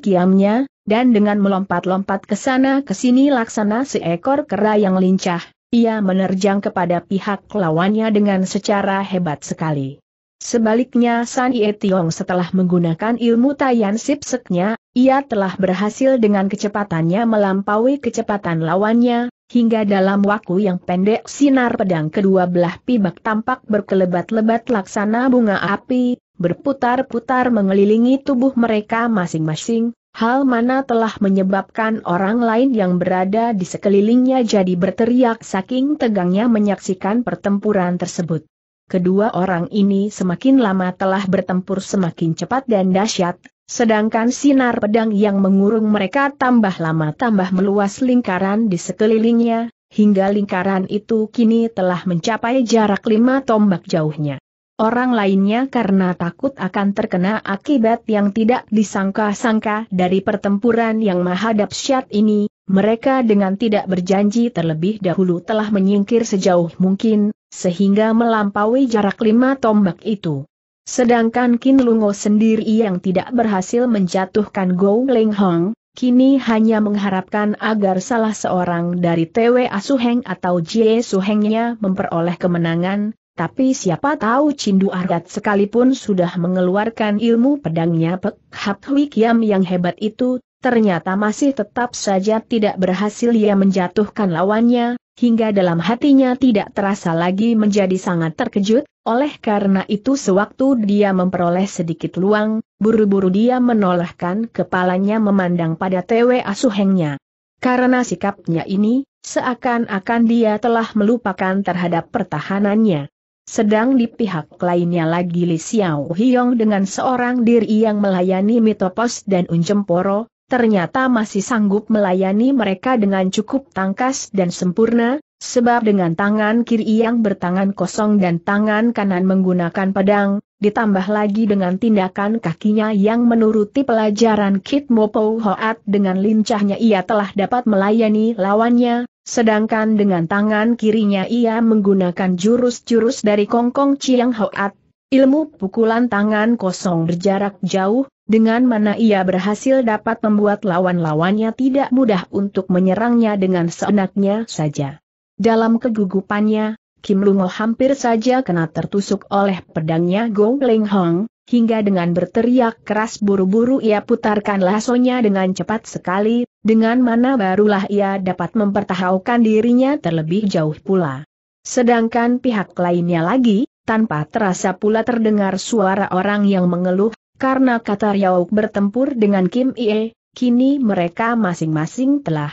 Kiamnya, dan dengan melompat-lompat ke sana ke sini laksana seekor kera yang lincah, ia menerjang kepada pihak lawannya dengan secara hebat sekali. Sebaliknya San Ye Tiong setelah menggunakan ilmu Tayan Sip Seknya, ia telah berhasil dengan kecepatannya melampaui kecepatan lawannya, Hingga dalam waktu yang pendek sinar pedang kedua belah pibak tampak berkelebat-lebat laksana bunga api, berputar-putar mengelilingi tubuh mereka masing-masing, hal mana telah menyebabkan orang lain yang berada di sekelilingnya jadi berteriak saking tegangnya menyaksikan pertempuran tersebut. Kedua orang ini semakin lama telah bertempur semakin cepat dan dahsyat, Sedangkan sinar pedang yang mengurung mereka tambah lama tambah meluas lingkaran di sekelilingnya, hingga lingkaran itu kini telah mencapai jarak lima tombak jauhnya. Orang lainnya karena takut akan terkena akibat yang tidak disangka-sangka dari pertempuran yang menghadap syat ini, mereka dengan tidak berjanji terlebih dahulu telah menyingkir sejauh mungkin, sehingga melampaui jarak lima tombak itu. Sedangkan Kin Lungo sendiri yang tidak berhasil menjatuhkan Gou Leng Hong, kini hanya mengharapkan agar salah seorang dari TWA Suheng atau Jie Suhengnya memperoleh kemenangan, tapi siapa tahu Cindu Argat sekalipun sudah mengeluarkan ilmu pedangnya Pek Hap Hui Kiam yang hebat itu, ternyata masih tetap saja tidak berhasil ia menjatuhkan lawannya, hingga dalam hatinya tidak terasa lagi menjadi sangat terkejut, oleh karena itu sewaktu dia memperoleh sedikit luang, buru-buru dia menolehkan kepalanya memandang pada Tewe Asuhengnya. Karena sikapnya ini, seakan-akan dia telah melupakan terhadap pertahanannya. Sedang di pihak lainnya lagi Li Xiao Hiong dengan seorang diri yang melayani Mitopos dan Unjemporo, ternyata masih sanggup melayani mereka dengan cukup tangkas dan sempurna, sebab dengan tangan kiri yang bertangan kosong dan tangan kanan menggunakan pedang, ditambah lagi dengan tindakan kakinya yang menuruti pelajaran Kit Mopo Hoat dengan lincahnya ia telah dapat melayani lawannya, sedangkan dengan tangan kirinya ia menggunakan jurus-jurus dari Kongkong Chiang Hoat Ilmu pukulan tangan kosong berjarak jauh, dengan mana ia berhasil dapat membuat lawan-lawannya tidak mudah untuk menyerangnya dengan seenaknya saja. Dalam kegugupannya, Kim Lungo hampir saja kena tertusuk oleh pedangnya Gong ling Hong, hingga dengan berteriak keras buru-buru ia putarkan lasonya dengan cepat sekali, dengan mana barulah ia dapat mempertahankan dirinya terlebih jauh pula. Sedangkan pihak lainnya lagi, tanpa terasa pula terdengar suara orang yang mengeluh, karena kata Yauk bertempur dengan Kim Ie, kini mereka masing-masing telah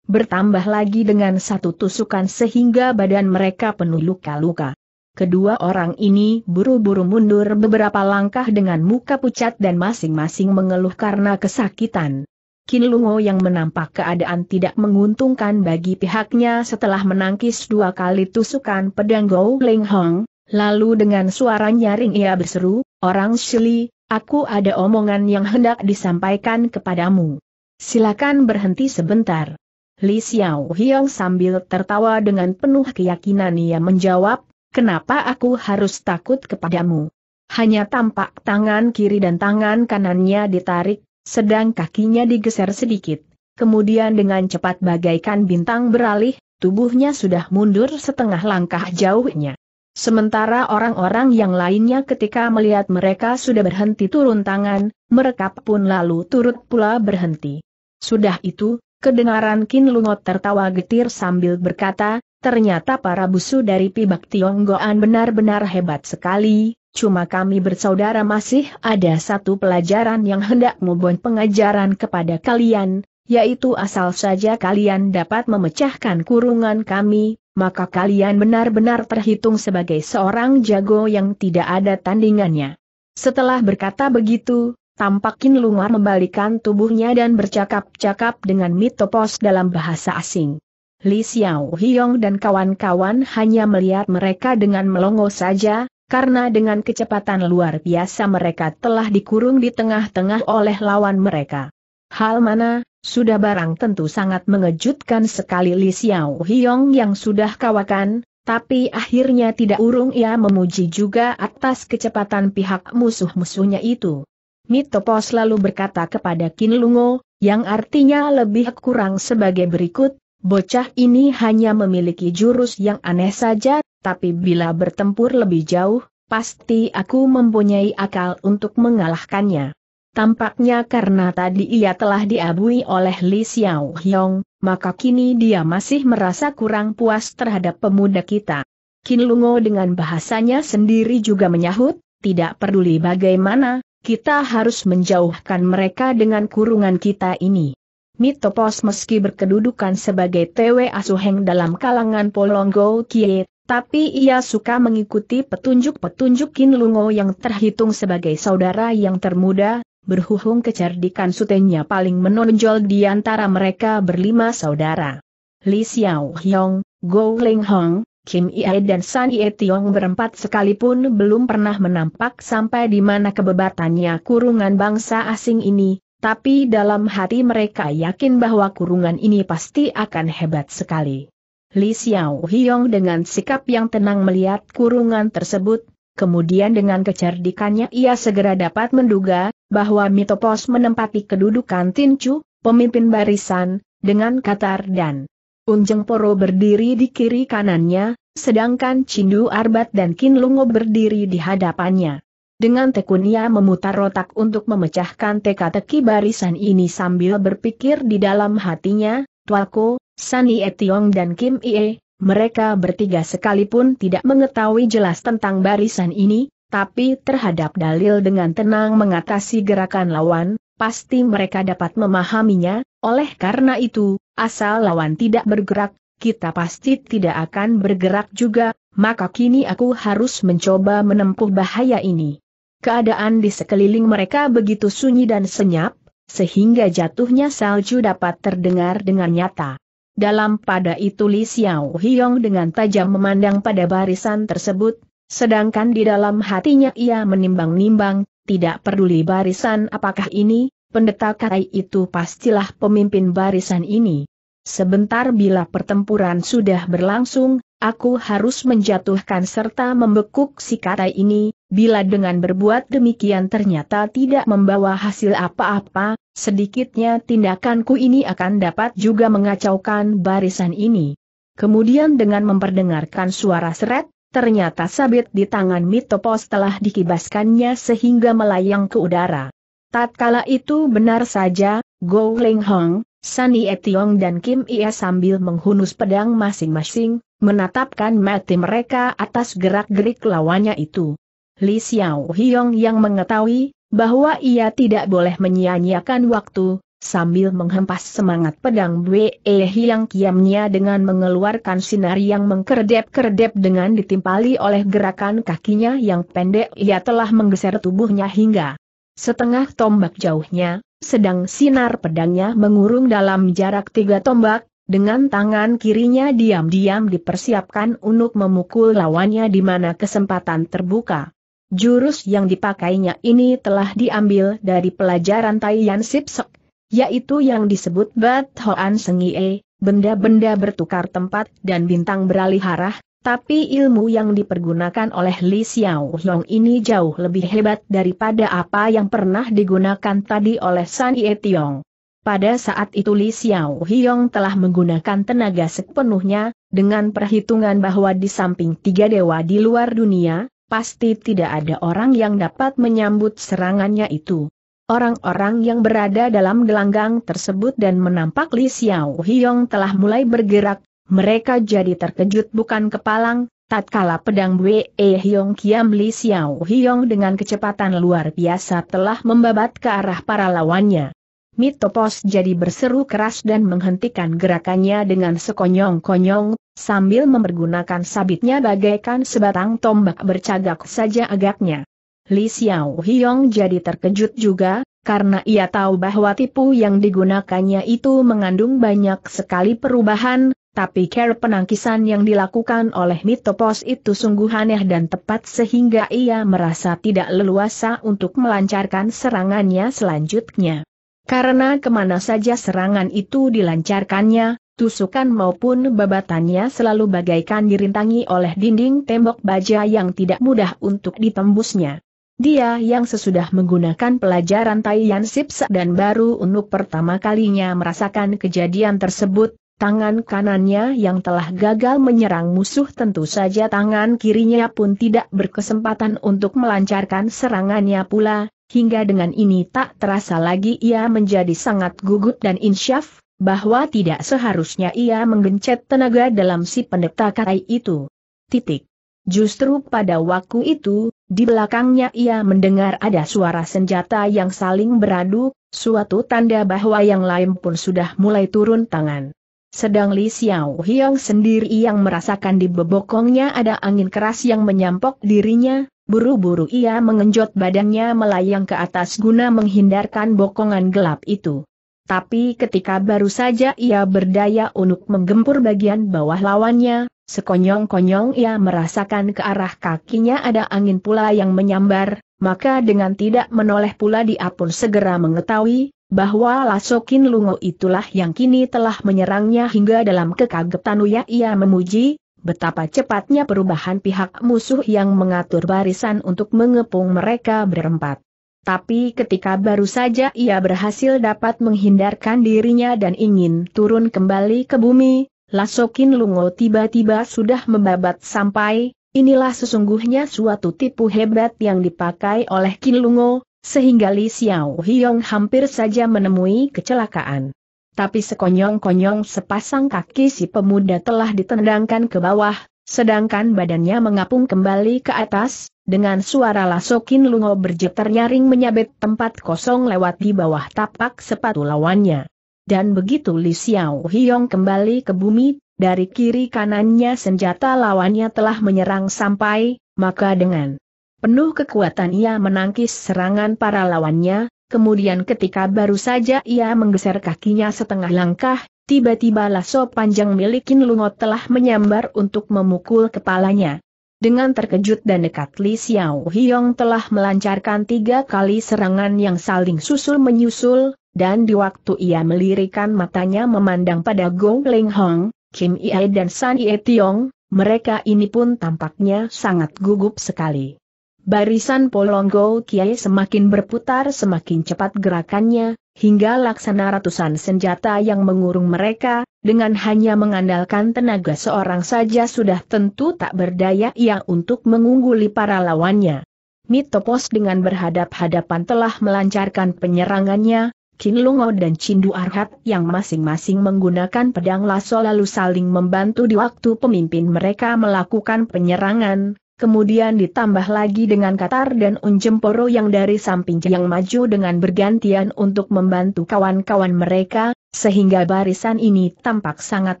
bertambah lagi dengan satu tusukan sehingga badan mereka penuh luka-luka. Kedua orang ini buru-buru mundur beberapa langkah dengan muka pucat dan masing-masing mengeluh karena kesakitan. Kin Lungo yang menampak keadaan tidak menguntungkan bagi pihaknya setelah menangkis dua kali tusukan pedang Gou Ling Hong, Lalu dengan suara nyaring ia berseru, Orang Shili, aku ada omongan yang hendak disampaikan kepadamu. Silakan berhenti sebentar. Li Xiao Hiong sambil tertawa dengan penuh keyakinan ia menjawab, kenapa aku harus takut kepadamu? Hanya tampak tangan kiri dan tangan kanannya ditarik, sedang kakinya digeser sedikit. Kemudian dengan cepat bagaikan bintang beralih, tubuhnya sudah mundur setengah langkah jauhnya. Sementara orang-orang yang lainnya ketika melihat mereka sudah berhenti turun tangan, mereka pun lalu turut pula berhenti. Sudah itu, kedengaran Kin Lungot tertawa getir sambil berkata, ternyata para busu dari pihak Tionggoan benar-benar hebat sekali, Cuma kami bersaudara masih ada satu pelajaran yang hendak membuat pengajaran kepada kalian, yaitu asal saja kalian dapat memecahkan kurungan kami, maka kalian benar-benar terhitung sebagai seorang jago yang tidak ada tandingannya. Setelah berkata begitu, tampakin Lungar membalikan tubuhnya dan bercakap-cakap dengan mitopos dalam bahasa asing. Li Xiao Hiong dan kawan-kawan hanya melihat mereka dengan melongo saja, karena dengan kecepatan luar biasa mereka telah dikurung di tengah-tengah oleh lawan mereka. Hal mana, sudah barang tentu sangat mengejutkan sekali Li Xiao Hiong yang sudah kawakan, tapi akhirnya tidak urung ia memuji juga atas kecepatan pihak musuh-musuhnya itu. Mitopo selalu berkata kepada Lungo, yang artinya lebih kurang sebagai berikut, bocah ini hanya memiliki jurus yang aneh saja, tapi bila bertempur lebih jauh, pasti aku mempunyai akal untuk mengalahkannya. Tampaknya karena tadi ia telah diabui oleh Li Xiao Hyong, maka kini dia masih merasa kurang puas terhadap pemuda kita. Qin Lungo dengan bahasanya sendiri juga menyahut, tidak peduli bagaimana, kita harus menjauhkan mereka dengan kurungan kita ini. Mitopos meski berkedudukan sebagai TW Asuheng dalam kalangan Polonggo Kie, tapi ia suka mengikuti petunjuk-petunjuk Lungo yang terhitung sebagai saudara yang termuda, Berhubung kecerdikan sutenya paling menonjol di antara mereka berlima saudara. Li Xiao Hyong, Go Ling Hong, Kim Ie dan San Ie Tiong berempat sekalipun belum pernah menampak sampai di mana kebebatannya kurungan bangsa asing ini, tapi dalam hati mereka yakin bahwa kurungan ini pasti akan hebat sekali. Li Xiao Hyong dengan sikap yang tenang melihat kurungan tersebut, Kemudian dengan kecerdikannya ia segera dapat menduga, bahwa Mitopos menempati kedudukan Tinchu, pemimpin barisan, dengan Katar dan Unjeng Poro berdiri di kiri kanannya, sedangkan Cindu Arbat dan Kinlungo berdiri di hadapannya. Dengan tekun ia memutar otak untuk memecahkan teka-teki barisan ini sambil berpikir di dalam hatinya, Tuako, Sani Etiong dan Kim Ie, mereka bertiga sekalipun tidak mengetahui jelas tentang barisan ini, tapi terhadap dalil dengan tenang mengatasi gerakan lawan, pasti mereka dapat memahaminya, oleh karena itu, asal lawan tidak bergerak, kita pasti tidak akan bergerak juga, maka kini aku harus mencoba menempuh bahaya ini. Keadaan di sekeliling mereka begitu sunyi dan senyap, sehingga jatuhnya salju dapat terdengar dengan nyata. Dalam pada itu Li Xiao Hiong dengan tajam memandang pada barisan tersebut, sedangkan di dalam hatinya ia menimbang-nimbang, tidak peduli barisan apakah ini, pendeta karai itu pastilah pemimpin barisan ini. Sebentar bila pertempuran sudah berlangsung, aku harus menjatuhkan serta membekuk si kata ini, bila dengan berbuat demikian ternyata tidak membawa hasil apa-apa, sedikitnya tindakanku ini akan dapat juga mengacaukan barisan ini. Kemudian dengan memperdengarkan suara seret, ternyata sabit di tangan Mitopos telah dikibaskannya sehingga melayang ke udara. Tatkala itu benar saja, Go Ling Hong, Sunny Etiong dan Kim Ia sambil menghunus pedang masing-masing, menatapkan mati mereka atas gerak-gerik lawannya itu. Li Xiao Hiong yang mengetahui bahwa ia tidak boleh menyia-nyiakan waktu, sambil menghempas semangat pedang Bwe e Hiang Kiamnya dengan mengeluarkan sinar yang mengkerdep-kerdep dengan ditimpali oleh gerakan kakinya yang pendek ia telah menggeser tubuhnya hingga setengah tombak jauhnya, sedang sinar pedangnya mengurung dalam jarak tiga tombak, dengan tangan kirinya diam-diam dipersiapkan untuk memukul lawannya di mana kesempatan terbuka. Jurus yang dipakainya ini telah diambil dari pelajaran Taiyan Sipsek, yaitu yang disebut Bat Hoan Sengie, benda-benda bertukar tempat dan bintang beralih arah, tapi ilmu yang dipergunakan oleh Li Xiao Long ini jauh lebih hebat daripada apa yang pernah digunakan tadi oleh San Ye Tiong. Pada saat itu Li Xiao Hiong telah menggunakan tenaga sepenuhnya, dengan perhitungan bahwa di samping tiga dewa di luar dunia, pasti tidak ada orang yang dapat menyambut serangannya itu. Orang-orang yang berada dalam gelanggang tersebut dan menampak Li Xiao Hiong telah mulai bergerak, mereka jadi terkejut bukan kepalang, tatkala pedang Wei e Hyong Kiam Li Xiao Hyong dengan kecepatan luar biasa telah membabat ke arah para lawannya. Mitopos jadi berseru keras dan menghentikan gerakannya dengan sekonyong-konyong, sambil mempergunakan sabitnya bagaikan sebatang tombak bercagak saja agaknya. Li Xiao Hyong jadi terkejut juga, karena ia tahu bahwa tipu yang digunakannya itu mengandung banyak sekali perubahan, tapi care penangkisan yang dilakukan oleh mitopos itu sungguh aneh dan tepat sehingga ia merasa tidak leluasa untuk melancarkan serangannya selanjutnya. Karena kemana saja serangan itu dilancarkannya, tusukan maupun babatannya selalu bagaikan dirintangi oleh dinding tembok baja yang tidak mudah untuk ditembusnya. Dia yang sesudah menggunakan pelajaran Taiyan Sipsa dan baru untuk pertama kalinya merasakan kejadian tersebut, Tangan kanannya yang telah gagal menyerang musuh tentu saja tangan kirinya pun tidak berkesempatan untuk melancarkan serangannya pula, hingga dengan ini tak terasa lagi ia menjadi sangat gugup dan insyaf, bahwa tidak seharusnya ia menggencet tenaga dalam si pendeta katai itu. Titik. Justru pada waktu itu, di belakangnya ia mendengar ada suara senjata yang saling beradu, suatu tanda bahwa yang lain pun sudah mulai turun tangan. Sedang Li Xiao Hiong sendiri yang merasakan di bebokongnya ada angin keras yang menyampok dirinya, buru-buru ia mengenjot badannya melayang ke atas guna menghindarkan bokongan gelap itu. Tapi ketika baru saja ia berdaya untuk menggempur bagian bawah lawannya, sekonyong-konyong ia merasakan ke arah kakinya ada angin pula yang menyambar, maka dengan tidak menoleh pula dia pun segera mengetahui, bahwa Lasokin Lungo itulah yang kini telah menyerangnya hingga dalam kekagetan Uya ia memuji, betapa cepatnya perubahan pihak musuh yang mengatur barisan untuk mengepung mereka berempat. Tapi ketika baru saja ia berhasil dapat menghindarkan dirinya dan ingin turun kembali ke bumi, Lasokin Lungo tiba-tiba sudah membabat sampai, inilah sesungguhnya suatu tipu hebat yang dipakai oleh Kin Lungo, sehingga Li Xiao Hiong hampir saja menemui kecelakaan. Tapi sekonyong-konyong sepasang kaki si pemuda telah ditendangkan ke bawah, sedangkan badannya mengapung kembali ke atas, dengan suara lasokin lungo berjeter nyaring menyabet tempat kosong lewat di bawah tapak sepatu lawannya. Dan begitu Li Xiao Hiong kembali ke bumi, dari kiri kanannya senjata lawannya telah menyerang sampai, maka dengan Penuh kekuatan ia menangkis serangan para lawannya, kemudian ketika baru saja ia menggeser kakinya setengah langkah, tiba-tiba laso panjang milik Kin Lungo telah menyambar untuk memukul kepalanya. Dengan terkejut dan dekat Li Xiao Hiong telah melancarkan tiga kali serangan yang saling susul-menyusul, dan di waktu ia melirikan matanya memandang pada Gong Leng Hong, Kim Ie dan San Ie Tiong, mereka ini pun tampaknya sangat gugup sekali. Barisan Polonggo Kiai semakin berputar semakin cepat gerakannya, hingga laksana ratusan senjata yang mengurung mereka, dengan hanya mengandalkan tenaga seorang saja sudah tentu tak berdaya ia untuk mengungguli para lawannya. Mitopos dengan berhadap-hadapan telah melancarkan penyerangannya, Kinlungo dan Cindu Arhat yang masing-masing menggunakan pedang laso lalu saling membantu di waktu pemimpin mereka melakukan penyerangan, kemudian ditambah lagi dengan Katar dan Unjemporo yang dari samping yang maju dengan bergantian untuk membantu kawan-kawan mereka, sehingga barisan ini tampak sangat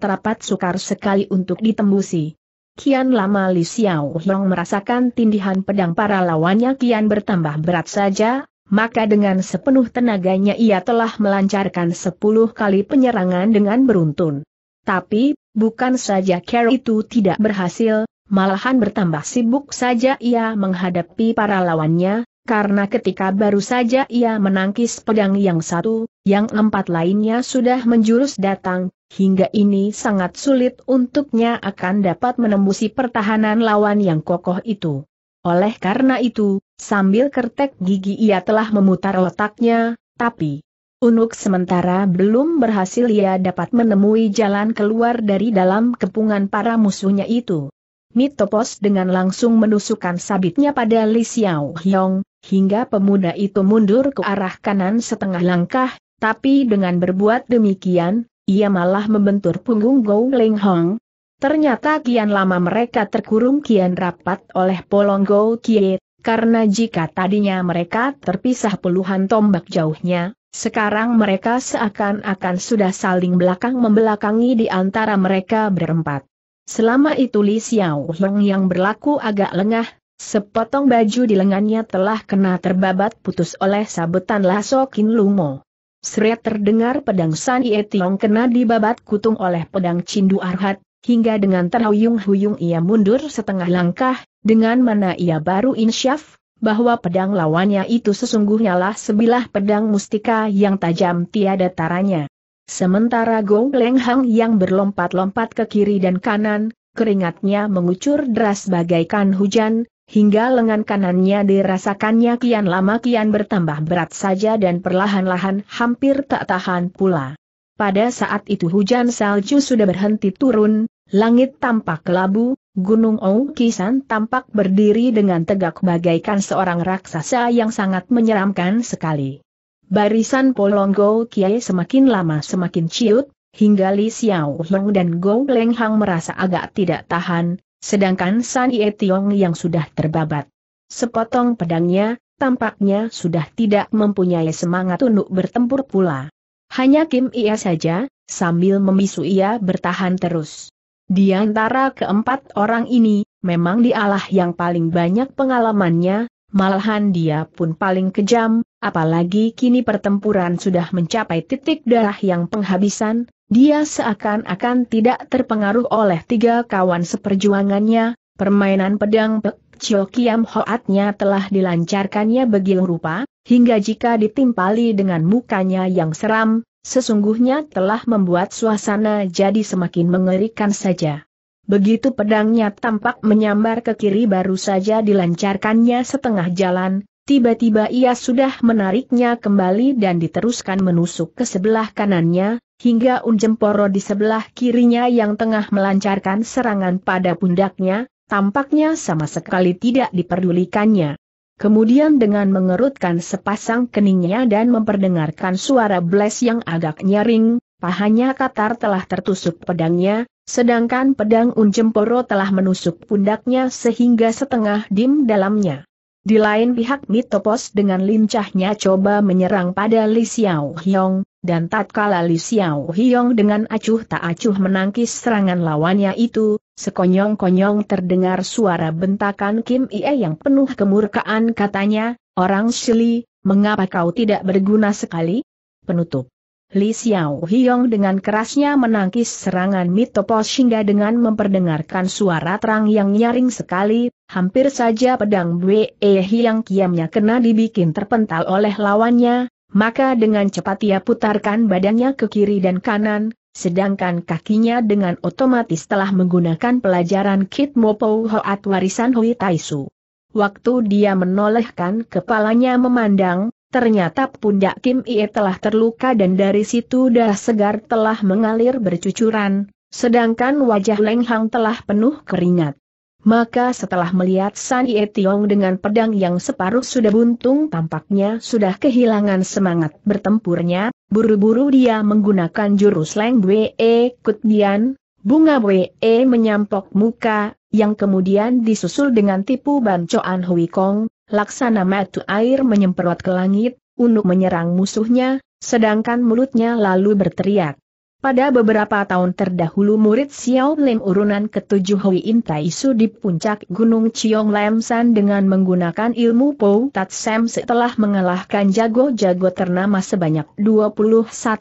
rapat sukar sekali untuk ditembusi. Kian lama Li Xiao Long merasakan tindihan pedang para lawannya kian bertambah berat saja, maka dengan sepenuh tenaganya ia telah melancarkan sepuluh kali penyerangan dengan beruntun. Tapi, bukan saja Carol itu tidak berhasil, malahan bertambah sibuk saja ia menghadapi para lawannya, karena ketika baru saja ia menangkis pedang yang satu, yang empat lainnya sudah menjurus datang, hingga ini sangat sulit untuknya akan dapat menembusi pertahanan lawan yang kokoh itu. Oleh karena itu, sambil kertek gigi ia telah memutar otaknya, tapi Unuk sementara belum berhasil ia dapat menemui jalan keluar dari dalam kepungan para musuhnya itu. Mitopos dengan langsung menusukkan sabitnya pada Li Xiao Hyong, hingga pemuda itu mundur ke arah kanan setengah langkah, tapi dengan berbuat demikian, ia malah membentur punggung Gou Ling Hong. Ternyata kian lama mereka terkurung kian rapat oleh polong Gou Kie, karena jika tadinya mereka terpisah puluhan tombak jauhnya, sekarang mereka seakan-akan sudah saling belakang membelakangi di antara mereka berempat. Selama itu Li Xiao Heng yang berlaku agak lengah, sepotong baju di lengannya telah kena terbabat putus oleh sabetan laso Kin Lumo. Seret terdengar pedang San Ye Tiong kena dibabat kutung oleh pedang Cindu Arhat, hingga dengan terhuyung-huyung ia mundur setengah langkah, dengan mana ia baru insyaf, bahwa pedang lawannya itu sesungguhnya lah sebilah pedang mustika yang tajam tiada taranya. Sementara Gong Leng Hang yang berlompat-lompat ke kiri dan kanan, keringatnya mengucur deras bagaikan hujan, hingga lengan kanannya dirasakannya kian lama kian bertambah berat saja dan perlahan-lahan hampir tak tahan pula. Pada saat itu hujan salju sudah berhenti turun, langit tampak kelabu, Gunung Ou tampak berdiri dengan tegak bagaikan seorang raksasa yang sangat menyeramkan sekali. Barisan Gou Kiai semakin lama semakin ciut, hingga Li Xiao Long dan Gou Leng Hang merasa agak tidak tahan, sedangkan San Ye Tiong yang sudah terbabat. Sepotong pedangnya, tampaknya sudah tidak mempunyai semangat untuk bertempur pula. Hanya Kim Ia saja, sambil membisu ia bertahan terus. Di antara keempat orang ini, memang dialah yang paling banyak pengalamannya, malahan dia pun paling kejam, Apalagi kini pertempuran sudah mencapai titik darah yang penghabisan, dia seakan-akan tidak terpengaruh oleh tiga kawan seperjuangannya, permainan pedang Pek Hoatnya telah dilancarkannya begitu rupa, hingga jika ditimpali dengan mukanya yang seram, sesungguhnya telah membuat suasana jadi semakin mengerikan saja. Begitu pedangnya tampak menyambar ke kiri baru saja dilancarkannya setengah jalan, Tiba-tiba ia sudah menariknya kembali dan diteruskan menusuk ke sebelah kanannya, hingga Unjemporo di sebelah kirinya yang tengah melancarkan serangan pada pundaknya, tampaknya sama sekali tidak diperdulikannya. Kemudian dengan mengerutkan sepasang keningnya dan memperdengarkan suara bles yang agak nyaring, pahanya Katar telah tertusuk pedangnya, sedangkan pedang Unjemporo telah menusuk pundaknya sehingga setengah dim dalamnya. Di lain pihak Mitopos dengan lincahnya coba menyerang pada Li Xiao Hyong, dan tatkala Li Xiao Hyong dengan acuh tak acuh menangkis serangan lawannya itu, sekonyong-konyong terdengar suara bentakan Kim Ie yang penuh kemurkaan katanya, Orang Shili, mengapa kau tidak berguna sekali? Penutup Li Xiao Hiong dengan kerasnya menangkis serangan Mitopo Shingga dengan memperdengarkan suara terang yang nyaring sekali, hampir saja pedang Bwe yang e kiamnya kena dibikin terpental oleh lawannya, maka dengan cepat ia putarkan badannya ke kiri dan kanan, sedangkan kakinya dengan otomatis telah menggunakan pelajaran Kit Mopo Hoat warisan Hui Taisu. Waktu dia menolehkan kepalanya memandang, Ternyata pundak Kim Ie telah terluka dan dari situ darah segar telah mengalir bercucuran, sedangkan wajah Leng Hang telah penuh keringat. Maka setelah melihat San Ie Tiong dengan pedang yang separuh sudah buntung tampaknya sudah kehilangan semangat bertempurnya, buru-buru dia menggunakan jurus Leng Bwe Kutbian, bunga Bwe e menyampok muka, yang kemudian disusul dengan tipu bancoan Hui Kong, Laksana matu air menyemprot ke langit, untuk menyerang musuhnya, sedangkan mulutnya lalu berteriak. Pada beberapa tahun terdahulu murid Xiao Lim urunan ketujuh Hui Intai Su di puncak Gunung Chiong Lam San dengan menggunakan ilmu Pou Tat Sam setelah mengalahkan jago-jago ternama sebanyak 21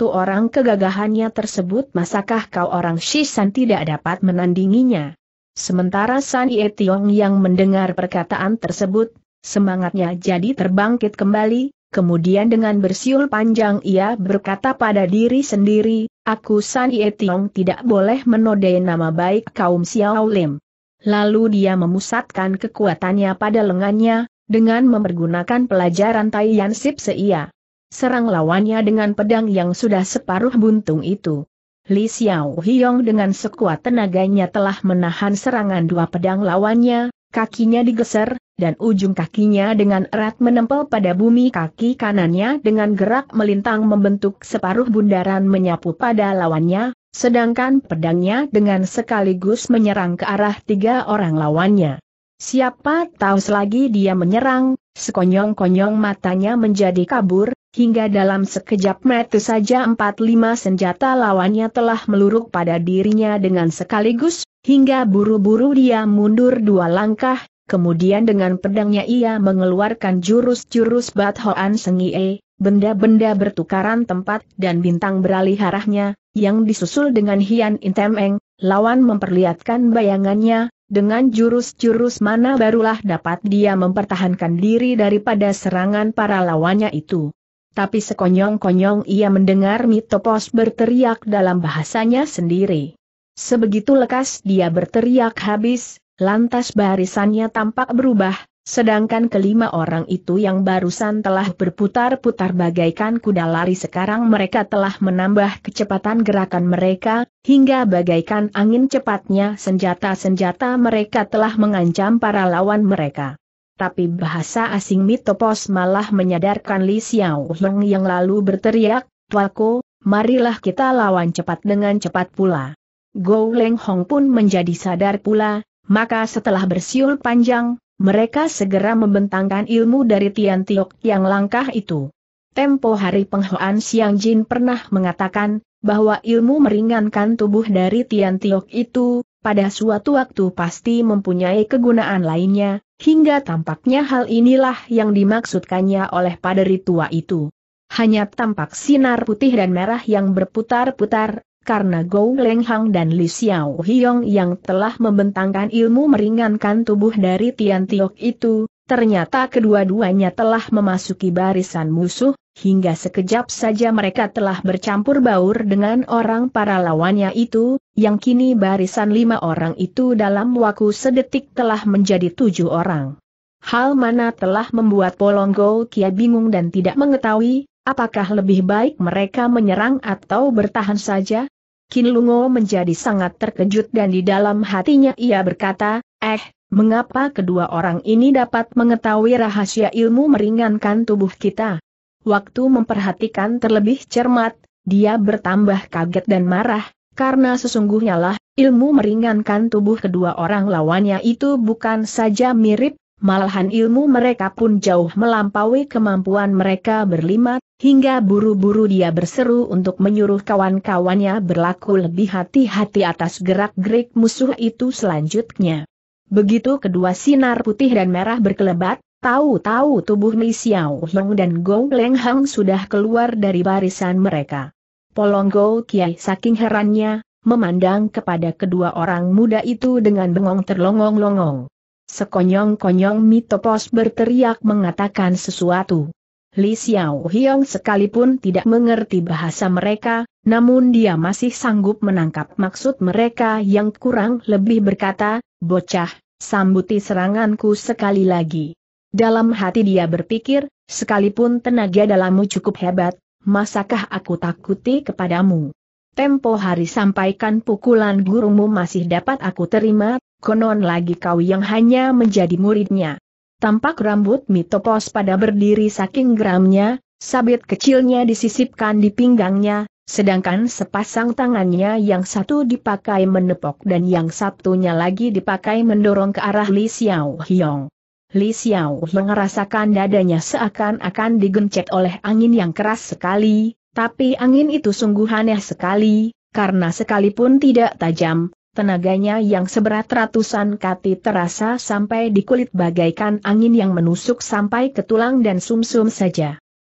orang kegagahannya tersebut masakah kau orang Shisan tidak dapat menandinginya. Sementara San Ye Tiong yang mendengar perkataan tersebut, Semangatnya jadi terbangkit kembali, kemudian dengan bersiul panjang ia berkata pada diri sendiri, aku San Ye Tiong tidak boleh menodai nama baik kaum Xiao Lim. Lalu dia memusatkan kekuatannya pada lengannya, dengan mempergunakan pelajaran Yan Sip Seia. Serang lawannya dengan pedang yang sudah separuh buntung itu. Li Xiao Hiong dengan sekuat tenaganya telah menahan serangan dua pedang lawannya, kakinya digeser, dan ujung kakinya dengan erat menempel pada bumi kaki kanannya dengan gerak melintang membentuk separuh bundaran menyapu pada lawannya, sedangkan pedangnya dengan sekaligus menyerang ke arah tiga orang lawannya. Siapa tahu selagi dia menyerang, sekonyong-konyong matanya menjadi kabur, hingga dalam sekejap mata saja empat lima senjata lawannya telah meluruk pada dirinya dengan sekaligus, hingga buru-buru dia mundur dua langkah, kemudian dengan pedangnya ia mengeluarkan jurus-jurus Bathoan Sengie, benda-benda bertukaran tempat dan bintang beralih arahnya, yang disusul dengan Hian Intemeng, lawan memperlihatkan bayangannya, dengan jurus-jurus mana barulah dapat dia mempertahankan diri daripada serangan para lawannya itu. Tapi sekonyong-konyong ia mendengar Mitopos berteriak dalam bahasanya sendiri. Sebegitu lekas dia berteriak habis, lantas barisannya tampak berubah, sedangkan kelima orang itu yang barusan telah berputar-putar bagaikan kuda lari sekarang mereka telah menambah kecepatan gerakan mereka, hingga bagaikan angin cepatnya senjata-senjata mereka telah mengancam para lawan mereka. Tapi bahasa asing mitopos malah menyadarkan Li Xiao Heng yang lalu berteriak, Tuako, marilah kita lawan cepat dengan cepat pula. Gou Leng Hong pun menjadi sadar pula, maka setelah bersiul panjang, mereka segera membentangkan ilmu dari Tian Tiok yang langkah itu. Tempo hari Penghoan Siang Jin pernah mengatakan, bahwa ilmu meringankan tubuh dari Tian Tiok itu, pada suatu waktu pasti mempunyai kegunaan lainnya, hingga tampaknya hal inilah yang dimaksudkannya oleh paderi tua itu. Hanya tampak sinar putih dan merah yang berputar-putar, karena Gou Leng Hang dan Li Xiao Hiong yang telah membentangkan ilmu meringankan tubuh dari Tian Tiok itu, ternyata kedua-duanya telah memasuki barisan musuh, hingga sekejap saja mereka telah bercampur baur dengan orang para lawannya itu, yang kini barisan lima orang itu dalam waktu sedetik telah menjadi tujuh orang. Hal mana telah membuat Polong Gou Kia bingung dan tidak mengetahui, apakah lebih baik mereka menyerang atau bertahan saja, Kinlungo menjadi sangat terkejut dan di dalam hatinya ia berkata, eh, mengapa kedua orang ini dapat mengetahui rahasia ilmu meringankan tubuh kita? Waktu memperhatikan terlebih cermat, dia bertambah kaget dan marah, karena sesungguhnya lah, ilmu meringankan tubuh kedua orang lawannya itu bukan saja mirip, malahan ilmu mereka pun jauh melampaui kemampuan mereka berlima, hingga buru-buru dia berseru untuk menyuruh kawan-kawannya berlaku lebih hati-hati atas gerak-gerik musuh itu selanjutnya. Begitu kedua sinar putih dan merah berkelebat, tahu-tahu tubuh Li Xiao Long dan Gong Leng Hang sudah keluar dari barisan mereka. Polong Kiai saking herannya, memandang kepada kedua orang muda itu dengan bengong terlongong-longong. Sekonyong-konyong Mitopos berteriak mengatakan sesuatu. Li Xiao sekalipun tidak mengerti bahasa mereka, namun dia masih sanggup menangkap maksud mereka yang kurang lebih berkata, bocah, sambuti seranganku sekali lagi. Dalam hati dia berpikir, sekalipun tenaga dalammu cukup hebat, masakah aku takuti kepadamu? Tempo hari sampaikan pukulan gurumu masih dapat aku terima, konon lagi kau yang hanya menjadi muridnya. Tampak rambut mitopos pada berdiri saking geramnya, sabit kecilnya disisipkan di pinggangnya, sedangkan sepasang tangannya yang satu dipakai menepok dan yang satunya lagi dipakai mendorong ke arah Li Xiao Hiong. Li Xiao merasakan dadanya seakan-akan digencet oleh angin yang keras sekali, tapi angin itu sungguh aneh sekali, karena sekalipun tidak tajam, Tenaganya yang seberat ratusan kati terasa sampai di kulit bagaikan angin yang menusuk sampai ke tulang dan sumsum -sum saja.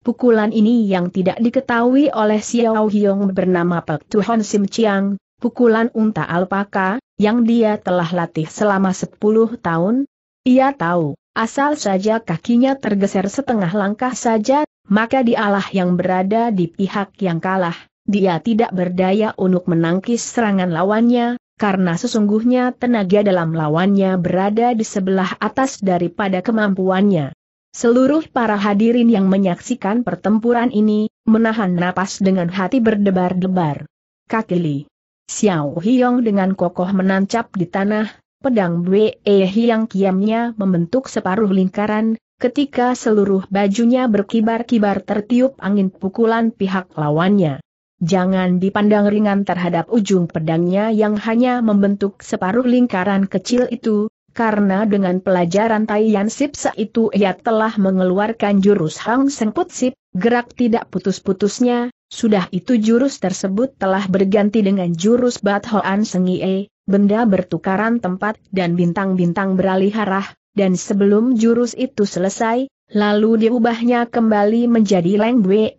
Pukulan ini yang tidak diketahui oleh Xiao Hyong bernama Pek Tuhon Sim Chiang, pukulan unta alpaka, yang dia telah latih selama 10 tahun. Ia tahu, asal saja kakinya tergeser setengah langkah saja, maka dialah yang berada di pihak yang kalah. Dia tidak berdaya untuk menangkis serangan lawannya, karena sesungguhnya tenaga dalam lawannya berada di sebelah atas daripada kemampuannya. Seluruh para hadirin yang menyaksikan pertempuran ini, menahan napas dengan hati berdebar-debar. Kaki Li Xiao Hiong dengan kokoh menancap di tanah, pedang Bwe Hiang kiamnya membentuk separuh lingkaran, ketika seluruh bajunya berkibar-kibar tertiup angin pukulan pihak lawannya. Jangan dipandang ringan terhadap ujung pedangnya yang hanya membentuk separuh lingkaran kecil itu, karena dengan pelajaran Taiyan saat itu ia telah mengeluarkan jurus Hang Sengput Sip, gerak tidak putus-putusnya, sudah itu jurus tersebut telah berganti dengan jurus Bat Hoan Sengie, benda bertukaran tempat dan bintang-bintang beralih arah, dan sebelum jurus itu selesai, lalu diubahnya kembali menjadi Leng Bwe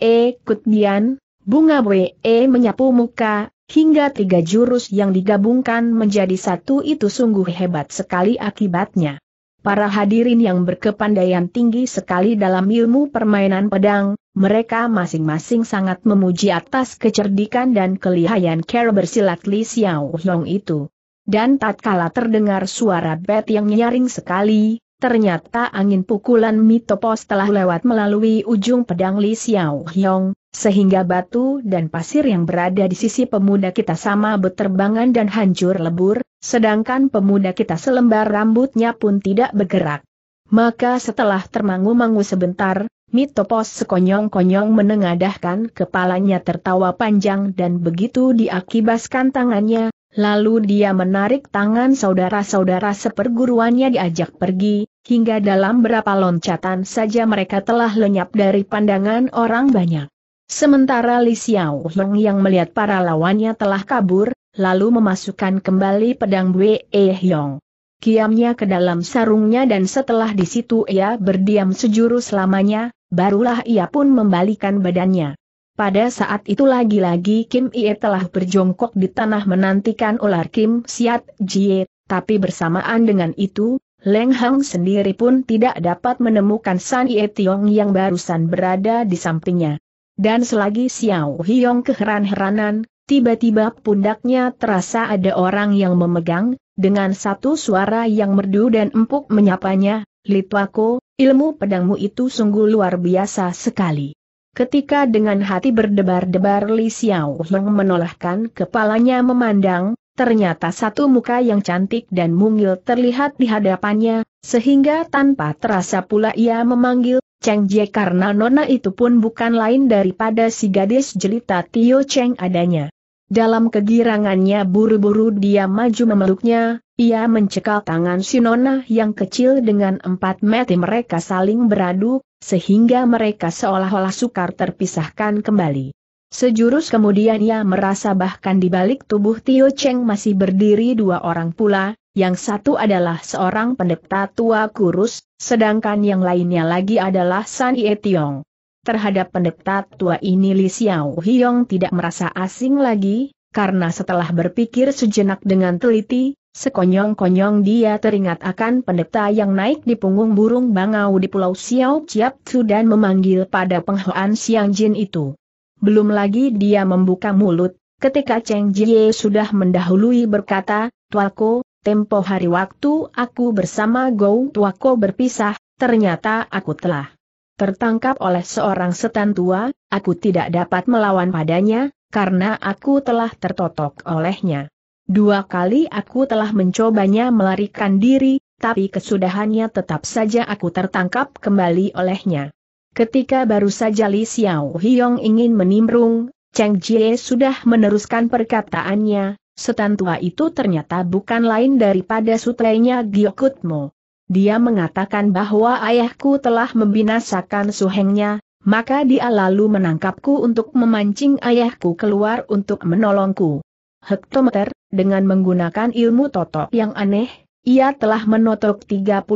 Dian. Bunga WE e menyapu muka, hingga tiga jurus yang digabungkan menjadi satu itu sungguh hebat sekali akibatnya. Para hadirin yang berkepandaian tinggi sekali dalam ilmu permainan pedang, mereka masing-masing sangat memuji atas kecerdikan dan kelihayan cara bersilat Li Xiao Long itu. Dan tatkala terdengar suara bet yang nyaring sekali, ternyata angin pukulan mitopos telah lewat melalui ujung pedang Li Xiao Hyong, sehingga batu dan pasir yang berada di sisi pemuda kita sama beterbangan dan hancur lebur, sedangkan pemuda kita selembar rambutnya pun tidak bergerak. Maka setelah termangu-mangu sebentar, Mitopos sekonyong-konyong menengadahkan kepalanya tertawa panjang dan begitu diakibaskan tangannya, lalu dia menarik tangan saudara-saudara seperguruannya diajak pergi, hingga dalam berapa loncatan saja mereka telah lenyap dari pandangan orang banyak. Sementara Li Xiao Heng yang melihat para lawannya telah kabur, lalu memasukkan kembali pedang Wei Hyong. E Kiamnya ke dalam sarungnya dan setelah di situ ia berdiam sejurus selamanya, barulah ia pun membalikan badannya. Pada saat itu lagi-lagi Kim Ie telah berjongkok di tanah menantikan ular Kim Siat Jie, tapi bersamaan dengan itu, Leng Hang sendiri pun tidak dapat menemukan San Ie Tiong yang barusan berada di sampingnya. Dan selagi Xiao Hiong keheran-heranan, tiba-tiba pundaknya terasa ada orang yang memegang, dengan satu suara yang merdu dan empuk menyapanya, Litwako, ilmu pedangmu itu sungguh luar biasa sekali. Ketika dengan hati berdebar-debar Li Xiao Hiong menolehkan kepalanya memandang, ternyata satu muka yang cantik dan mungil terlihat di hadapannya, sehingga tanpa terasa pula ia memanggil, Cheng Jie karena nona itu pun bukan lain daripada si gadis jelita Tio Cheng adanya. Dalam kegirangannya buru-buru dia maju memeluknya, ia mencekal tangan si nona yang kecil dengan empat mati mereka saling beradu, sehingga mereka seolah-olah sukar terpisahkan kembali. Sejurus kemudian ia merasa bahkan di balik tubuh Tio Cheng masih berdiri dua orang pula, yang satu adalah seorang pendeta tua kurus, sedangkan yang lainnya lagi adalah San Ye Tiong. Terhadap pendeta tua ini Li Xiao Hiong tidak merasa asing lagi, karena setelah berpikir sejenak dengan teliti, Sekonyong-konyong dia teringat akan pendeta yang naik di punggung burung bangau di pulau Xiao Chiap Tzu dan memanggil pada penghoan Siang Jin itu. Belum lagi dia membuka mulut, ketika Cheng Jie sudah mendahului berkata, Tualko, tempo hari waktu aku bersama Gou Tuako berpisah, ternyata aku telah tertangkap oleh seorang setan tua, aku tidak dapat melawan padanya, karena aku telah tertotok olehnya. Dua kali aku telah mencobanya melarikan diri, tapi kesudahannya tetap saja aku tertangkap kembali olehnya. Ketika baru saja Li Xiao Hiong ingin menimbrung, Cheng Jie sudah meneruskan perkataannya, Setan tua itu ternyata bukan lain daripada sutrenya Giokutmo. Dia mengatakan bahwa ayahku telah membinasakan suhengnya, maka dia lalu menangkapku untuk memancing ayahku keluar untuk menolongku. Hektometer, dengan menggunakan ilmu totok yang aneh, ia telah menotok 36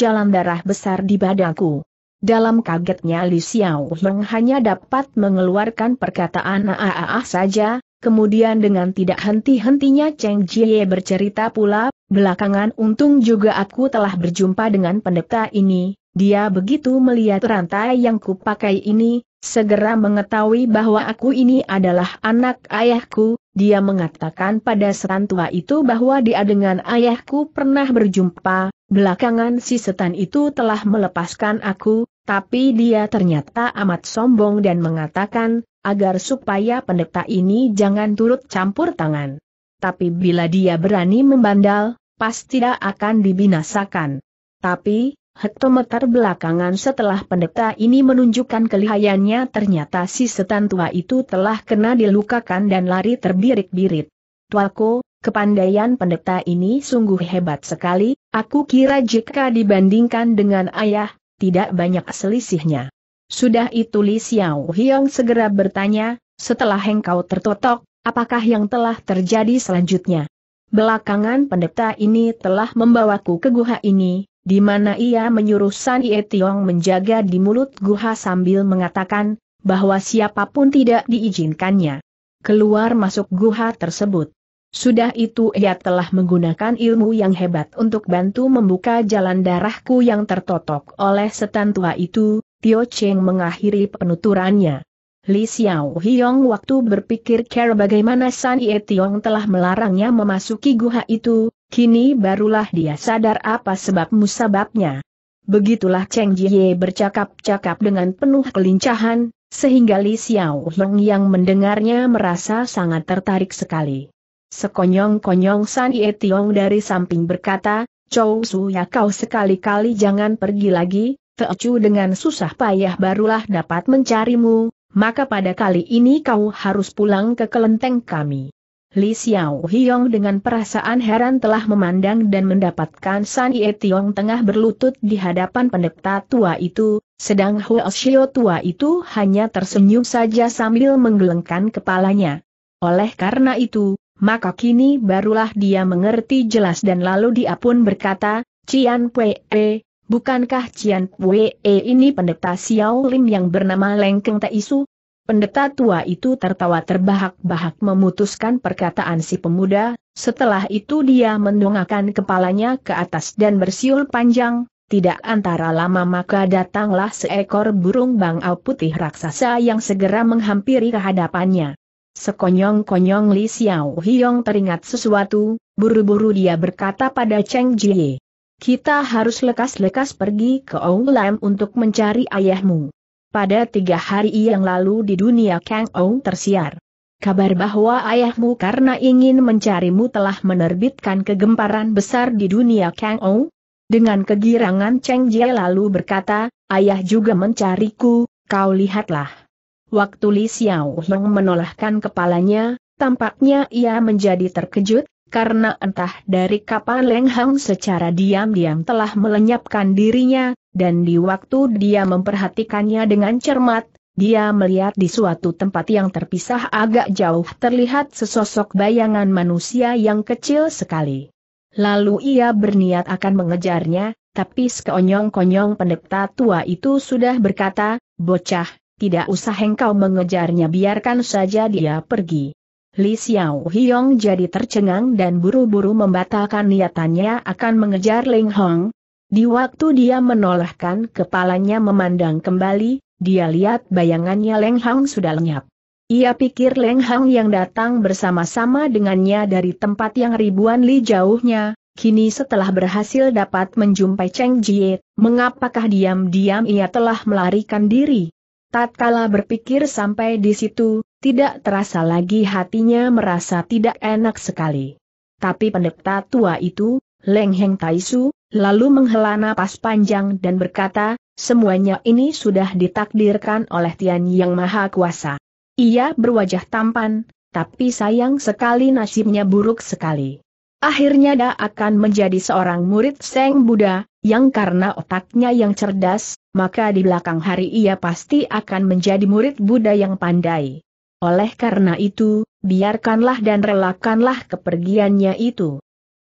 jalan darah besar di badaku. Dalam kagetnya Li Xiao hanya dapat mengeluarkan perkataan aaah saja, Kemudian dengan tidak henti-hentinya Cheng Jie bercerita pula, belakangan untung juga aku telah berjumpa dengan pendeta ini, dia begitu melihat rantai yang kupakai ini, segera mengetahui bahwa aku ini adalah anak ayahku, dia mengatakan pada setan tua itu bahwa dia dengan ayahku pernah berjumpa, belakangan si setan itu telah melepaskan aku, tapi dia ternyata amat sombong dan mengatakan, agar supaya pendeta ini jangan turut campur tangan. Tapi bila dia berani membandal, pasti tidak akan dibinasakan. Tapi, hektometer belakangan setelah pendeta ini menunjukkan kelihayannya ternyata si setan tua itu telah kena dilukakan dan lari terbirit-birit. Tualko, kepandaian pendeta ini sungguh hebat sekali, aku kira jika dibandingkan dengan ayah, tidak banyak selisihnya. Sudah itu Li Xiao Hyong segera bertanya, setelah engkau tertotok, apakah yang telah terjadi selanjutnya? Belakangan pendeta ini telah membawaku ke guha ini, di mana ia menyuruh San Ye Tiong menjaga di mulut guha sambil mengatakan, bahwa siapapun tidak diizinkannya keluar masuk guha tersebut. Sudah itu ia telah menggunakan ilmu yang hebat untuk bantu membuka jalan darahku yang tertotok oleh setan tua itu, Tio Cheng mengakhiri penuturannya. Li Xiao Hiong waktu berpikir cara bagaimana San Ye Tiong telah melarangnya memasuki guha itu, kini barulah dia sadar apa sebab musababnya. Begitulah Cheng Jie bercakap-cakap dengan penuh kelincahan, sehingga Li Xiao Hiong yang mendengarnya merasa sangat tertarik sekali. Sekonyong-konyong San Ye Tiong dari samping berkata, Chou Su ya kau sekali-kali jangan pergi lagi, Teocu dengan susah payah barulah dapat mencarimu, maka pada kali ini kau harus pulang ke kelenteng kami. Li Xiao Hiong dengan perasaan heran telah memandang dan mendapatkan San Ye Tiong tengah berlutut di hadapan pendeta tua itu, sedang Huo Xiao tua itu hanya tersenyum saja sambil menggelengkan kepalanya. Oleh karena itu, maka kini barulah dia mengerti jelas dan lalu dia pun berkata, Cian Pue, Bukankah Cian Wei eh, ini pendeta Xiao Lim yang bernama Lengkeng Taisu? Pendeta tua itu tertawa terbahak-bahak memutuskan perkataan si pemuda, setelah itu dia mendongakkan kepalanya ke atas dan bersiul panjang, tidak antara lama maka datanglah seekor burung bangau putih raksasa yang segera menghampiri kehadapannya. Sekonyong-konyong Li Xiao Hiong teringat sesuatu, buru-buru dia berkata pada Cheng Jie. Kita harus lekas-lekas pergi ke Oulam untuk mencari ayahmu. Pada tiga hari yang lalu di dunia Kang Ong tersiar. Kabar bahwa ayahmu karena ingin mencarimu telah menerbitkan kegemparan besar di dunia Kang Ong. Dengan kegirangan Cheng Jie lalu berkata, ayah juga mencariku, kau lihatlah. Waktu Li Xiao Hong menolahkan kepalanya, tampaknya ia menjadi terkejut, karena entah dari kapan Leng Hang secara diam-diam telah melenyapkan dirinya, dan di waktu dia memperhatikannya dengan cermat, dia melihat di suatu tempat yang terpisah agak jauh terlihat sesosok bayangan manusia yang kecil sekali. Lalu ia berniat akan mengejarnya, tapi sekonyong-konyong pendeta tua itu sudah berkata, bocah, tidak usah engkau mengejarnya biarkan saja dia pergi. Li Xiao Hiong jadi tercengang dan buru-buru membatalkan niatannya akan mengejar Ling Hong. Di waktu dia menolehkan kepalanya memandang kembali, dia lihat bayangannya Leng Hong sudah lenyap. Ia pikir Leng Hong yang datang bersama-sama dengannya dari tempat yang ribuan li jauhnya, kini setelah berhasil dapat menjumpai Cheng Jie, mengapakah diam-diam ia telah melarikan diri? Tatkala berpikir sampai di situ, tidak terasa lagi hatinya merasa tidak enak sekali. Tapi pendeta tua itu, Leng Heng Taisu, lalu menghela napas panjang dan berkata, semuanya ini sudah ditakdirkan oleh Tian Yang Maha Kuasa. Ia berwajah tampan, tapi sayang sekali nasibnya buruk sekali. Akhirnya dia akan menjadi seorang murid Seng Buddha, yang karena otaknya yang cerdas, maka di belakang hari ia pasti akan menjadi murid Buddha yang pandai. Oleh karena itu, biarkanlah dan relakanlah kepergiannya itu.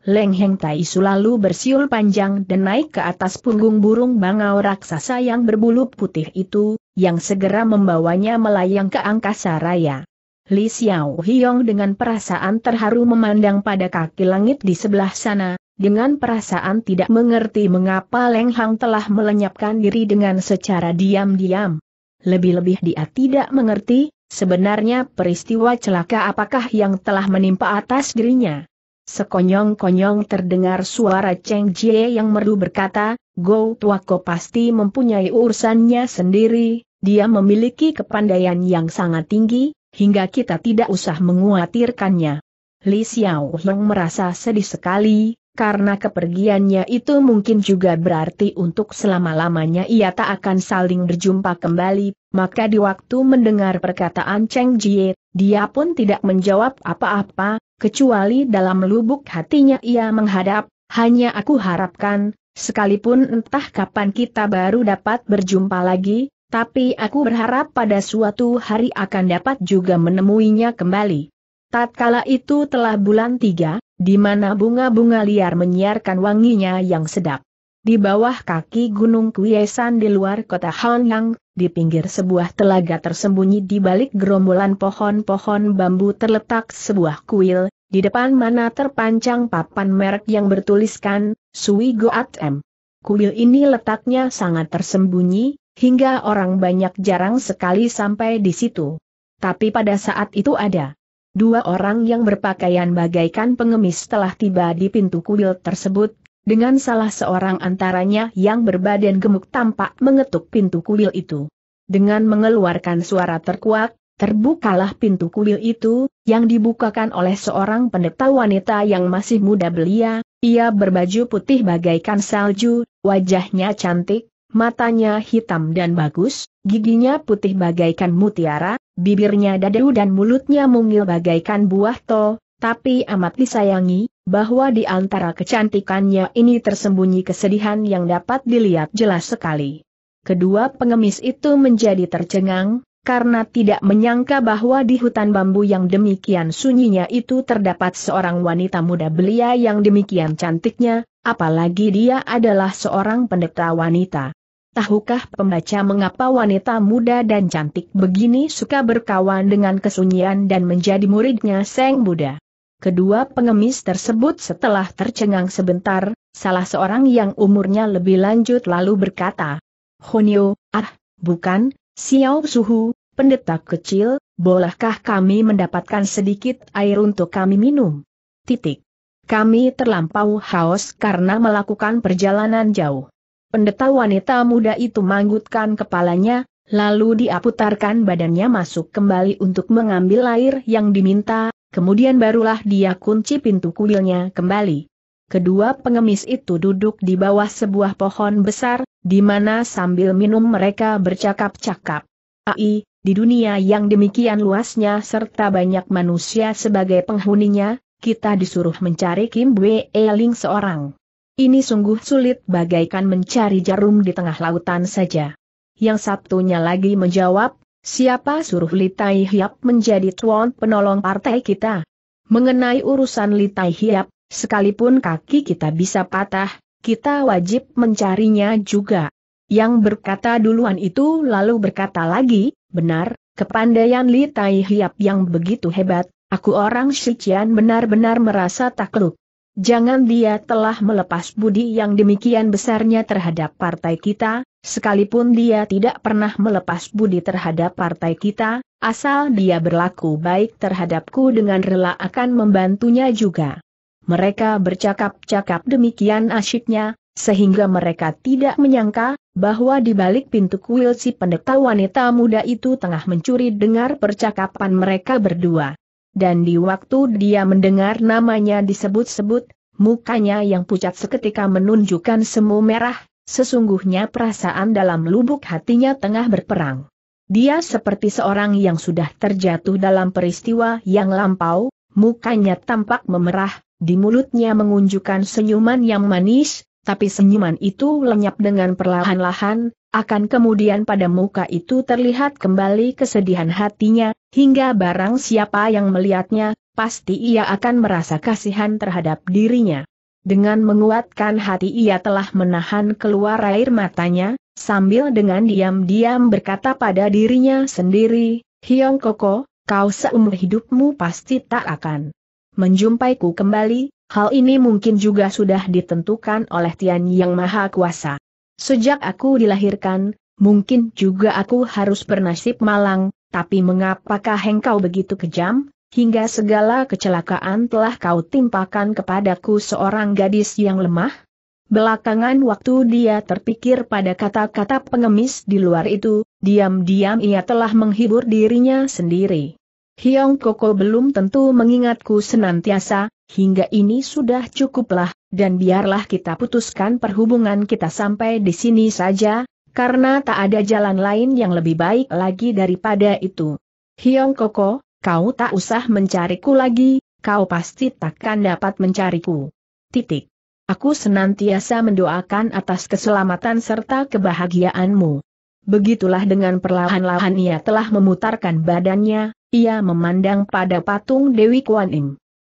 Leng Heng Tai Su lalu bersiul panjang dan naik ke atas punggung burung bangau raksasa yang berbulu putih itu, yang segera membawanya melayang ke angkasa raya. Li Xiao Hiong dengan perasaan terharu memandang pada kaki langit di sebelah sana, dengan perasaan tidak mengerti mengapa Leng Hang telah melenyapkan diri dengan secara diam-diam. Lebih-lebih dia tidak mengerti, sebenarnya peristiwa celaka apakah yang telah menimpa atas dirinya. Sekonyong-konyong terdengar suara Cheng Jie yang merdu berkata, Go Tuako pasti mempunyai urusannya sendiri, dia memiliki kepandaian yang sangat tinggi, hingga kita tidak usah menguatirkannya. Li Xiao Long merasa sedih sekali, karena kepergiannya itu mungkin juga berarti untuk selama-lamanya ia tak akan saling berjumpa kembali, maka di waktu mendengar perkataan Cheng Jie, dia pun tidak menjawab apa-apa, kecuali dalam lubuk hatinya ia menghadap, hanya aku harapkan, sekalipun entah kapan kita baru dapat berjumpa lagi, tapi aku berharap pada suatu hari akan dapat juga menemuinya kembali. Tatkala itu telah bulan tiga, di mana bunga-bunga liar menyiarkan wanginya yang sedap. Di bawah kaki Gunung Kuiesan di luar kota Hanyang, di pinggir sebuah telaga tersembunyi di balik gerombolan pohon-pohon bambu terletak sebuah kuil, di depan mana terpancang papan merek yang bertuliskan, Sui Goat M. Kuil ini letaknya sangat tersembunyi, hingga orang banyak jarang sekali sampai di situ. Tapi pada saat itu ada dua orang yang berpakaian bagaikan pengemis telah tiba di pintu kuil tersebut, dengan salah seorang antaranya yang berbadan gemuk tampak mengetuk pintu kuil itu. Dengan mengeluarkan suara terkuat. terbukalah pintu kuil itu, yang dibukakan oleh seorang pendeta wanita yang masih muda belia, ia berbaju putih bagaikan salju, wajahnya cantik, matanya hitam dan bagus, giginya putih bagaikan mutiara, bibirnya dadu dan mulutnya mungil bagaikan buah to, tapi amat disayangi, bahwa di antara kecantikannya ini tersembunyi kesedihan yang dapat dilihat jelas sekali. Kedua pengemis itu menjadi tercengang, karena tidak menyangka bahwa di hutan bambu yang demikian sunyinya itu terdapat seorang wanita muda belia yang demikian cantiknya, apalagi dia adalah seorang pendeta wanita. Tahukah pembaca mengapa wanita muda dan cantik begini suka berkawan dengan kesunyian dan menjadi muridnya Seng Buddha? Kedua pengemis tersebut setelah tercengang sebentar, salah seorang yang umurnya lebih lanjut lalu berkata, Honyo, ah, bukan, Xiao Suhu, pendeta kecil, bolehkah kami mendapatkan sedikit air untuk kami minum? Titik. Kami terlampau haus karena melakukan perjalanan jauh. Pendeta wanita muda itu manggutkan kepalanya, lalu dia badannya masuk kembali untuk mengambil air yang diminta, kemudian barulah dia kunci pintu kuilnya kembali. Kedua pengemis itu duduk di bawah sebuah pohon besar, di mana sambil minum mereka bercakap-cakap. Ai, di dunia yang demikian luasnya serta banyak manusia sebagai penghuninya, kita disuruh mencari Kim Bwe Eling seorang. Ini sungguh sulit bagaikan mencari jarum di tengah lautan saja. Yang satunya lagi menjawab, siapa suruh Litai Hiap menjadi tuan penolong partai kita? Mengenai urusan Litai Hiap, sekalipun kaki kita bisa patah, kita wajib mencarinya juga. Yang berkata duluan itu lalu berkata lagi, benar, kepandaian Litai Hiap yang begitu hebat, aku orang Shijian benar-benar merasa takluk. Jangan dia telah melepas budi yang demikian besarnya terhadap partai kita, sekalipun dia tidak pernah melepas budi terhadap partai kita, asal dia berlaku baik terhadapku dengan rela akan membantunya juga. Mereka bercakap-cakap demikian asyiknya, sehingga mereka tidak menyangka, bahwa di balik pintu kuil si pendeta wanita muda itu tengah mencuri dengar percakapan mereka berdua dan di waktu dia mendengar namanya disebut-sebut, mukanya yang pucat seketika menunjukkan semu merah, sesungguhnya perasaan dalam lubuk hatinya tengah berperang. Dia seperti seorang yang sudah terjatuh dalam peristiwa yang lampau, mukanya tampak memerah, di mulutnya mengunjukkan senyuman yang manis, tapi senyuman itu lenyap dengan perlahan-lahan, akan kemudian pada muka itu terlihat kembali kesedihan hatinya, hingga barang siapa yang melihatnya, pasti ia akan merasa kasihan terhadap dirinya. Dengan menguatkan hati ia telah menahan keluar air matanya, sambil dengan diam-diam berkata pada dirinya sendiri, Hiong Koko, kau seumur hidupmu pasti tak akan menjumpaiku kembali, hal ini mungkin juga sudah ditentukan oleh Tian Yang Maha Kuasa. Sejak aku dilahirkan, mungkin juga aku harus bernasib malang, tapi mengapakah engkau begitu kejam, hingga segala kecelakaan telah kau timpakan kepadaku seorang gadis yang lemah? Belakangan waktu dia terpikir pada kata-kata pengemis di luar itu, diam-diam ia telah menghibur dirinya sendiri. Hiong Koko belum tentu mengingatku senantiasa, hingga ini sudah cukuplah, dan biarlah kita putuskan perhubungan kita sampai di sini saja, karena tak ada jalan lain yang lebih baik lagi daripada itu. Hiong Koko, kau tak usah mencariku lagi, kau pasti takkan dapat mencariku. Titik. Aku senantiasa mendoakan atas keselamatan serta kebahagiaanmu. Begitulah dengan perlahan-lahan ia telah memutarkan badannya, ia memandang pada patung Dewi Kuan Im.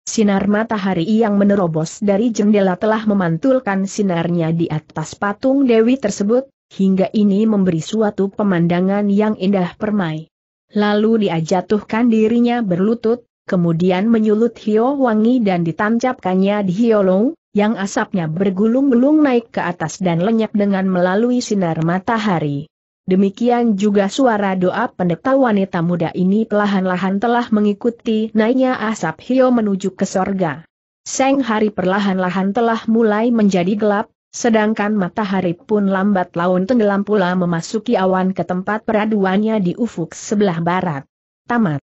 Sinar matahari yang menerobos dari jendela telah memantulkan sinarnya di atas patung Dewi tersebut, hingga ini memberi suatu pemandangan yang indah permai. Lalu dia jatuhkan dirinya berlutut, kemudian menyulut Hio Wangi dan ditancapkannya di hio long, yang asapnya bergulung-gulung naik ke atas dan lenyap dengan melalui sinar matahari. Demikian juga suara doa pendeta wanita muda ini pelahan lahan telah mengikuti naiknya asap Hio menuju ke sorga. Seng hari perlahan-lahan telah mulai menjadi gelap, sedangkan matahari pun lambat laun tenggelam pula memasuki awan ke tempat peraduannya di ufuk sebelah barat. Tamat.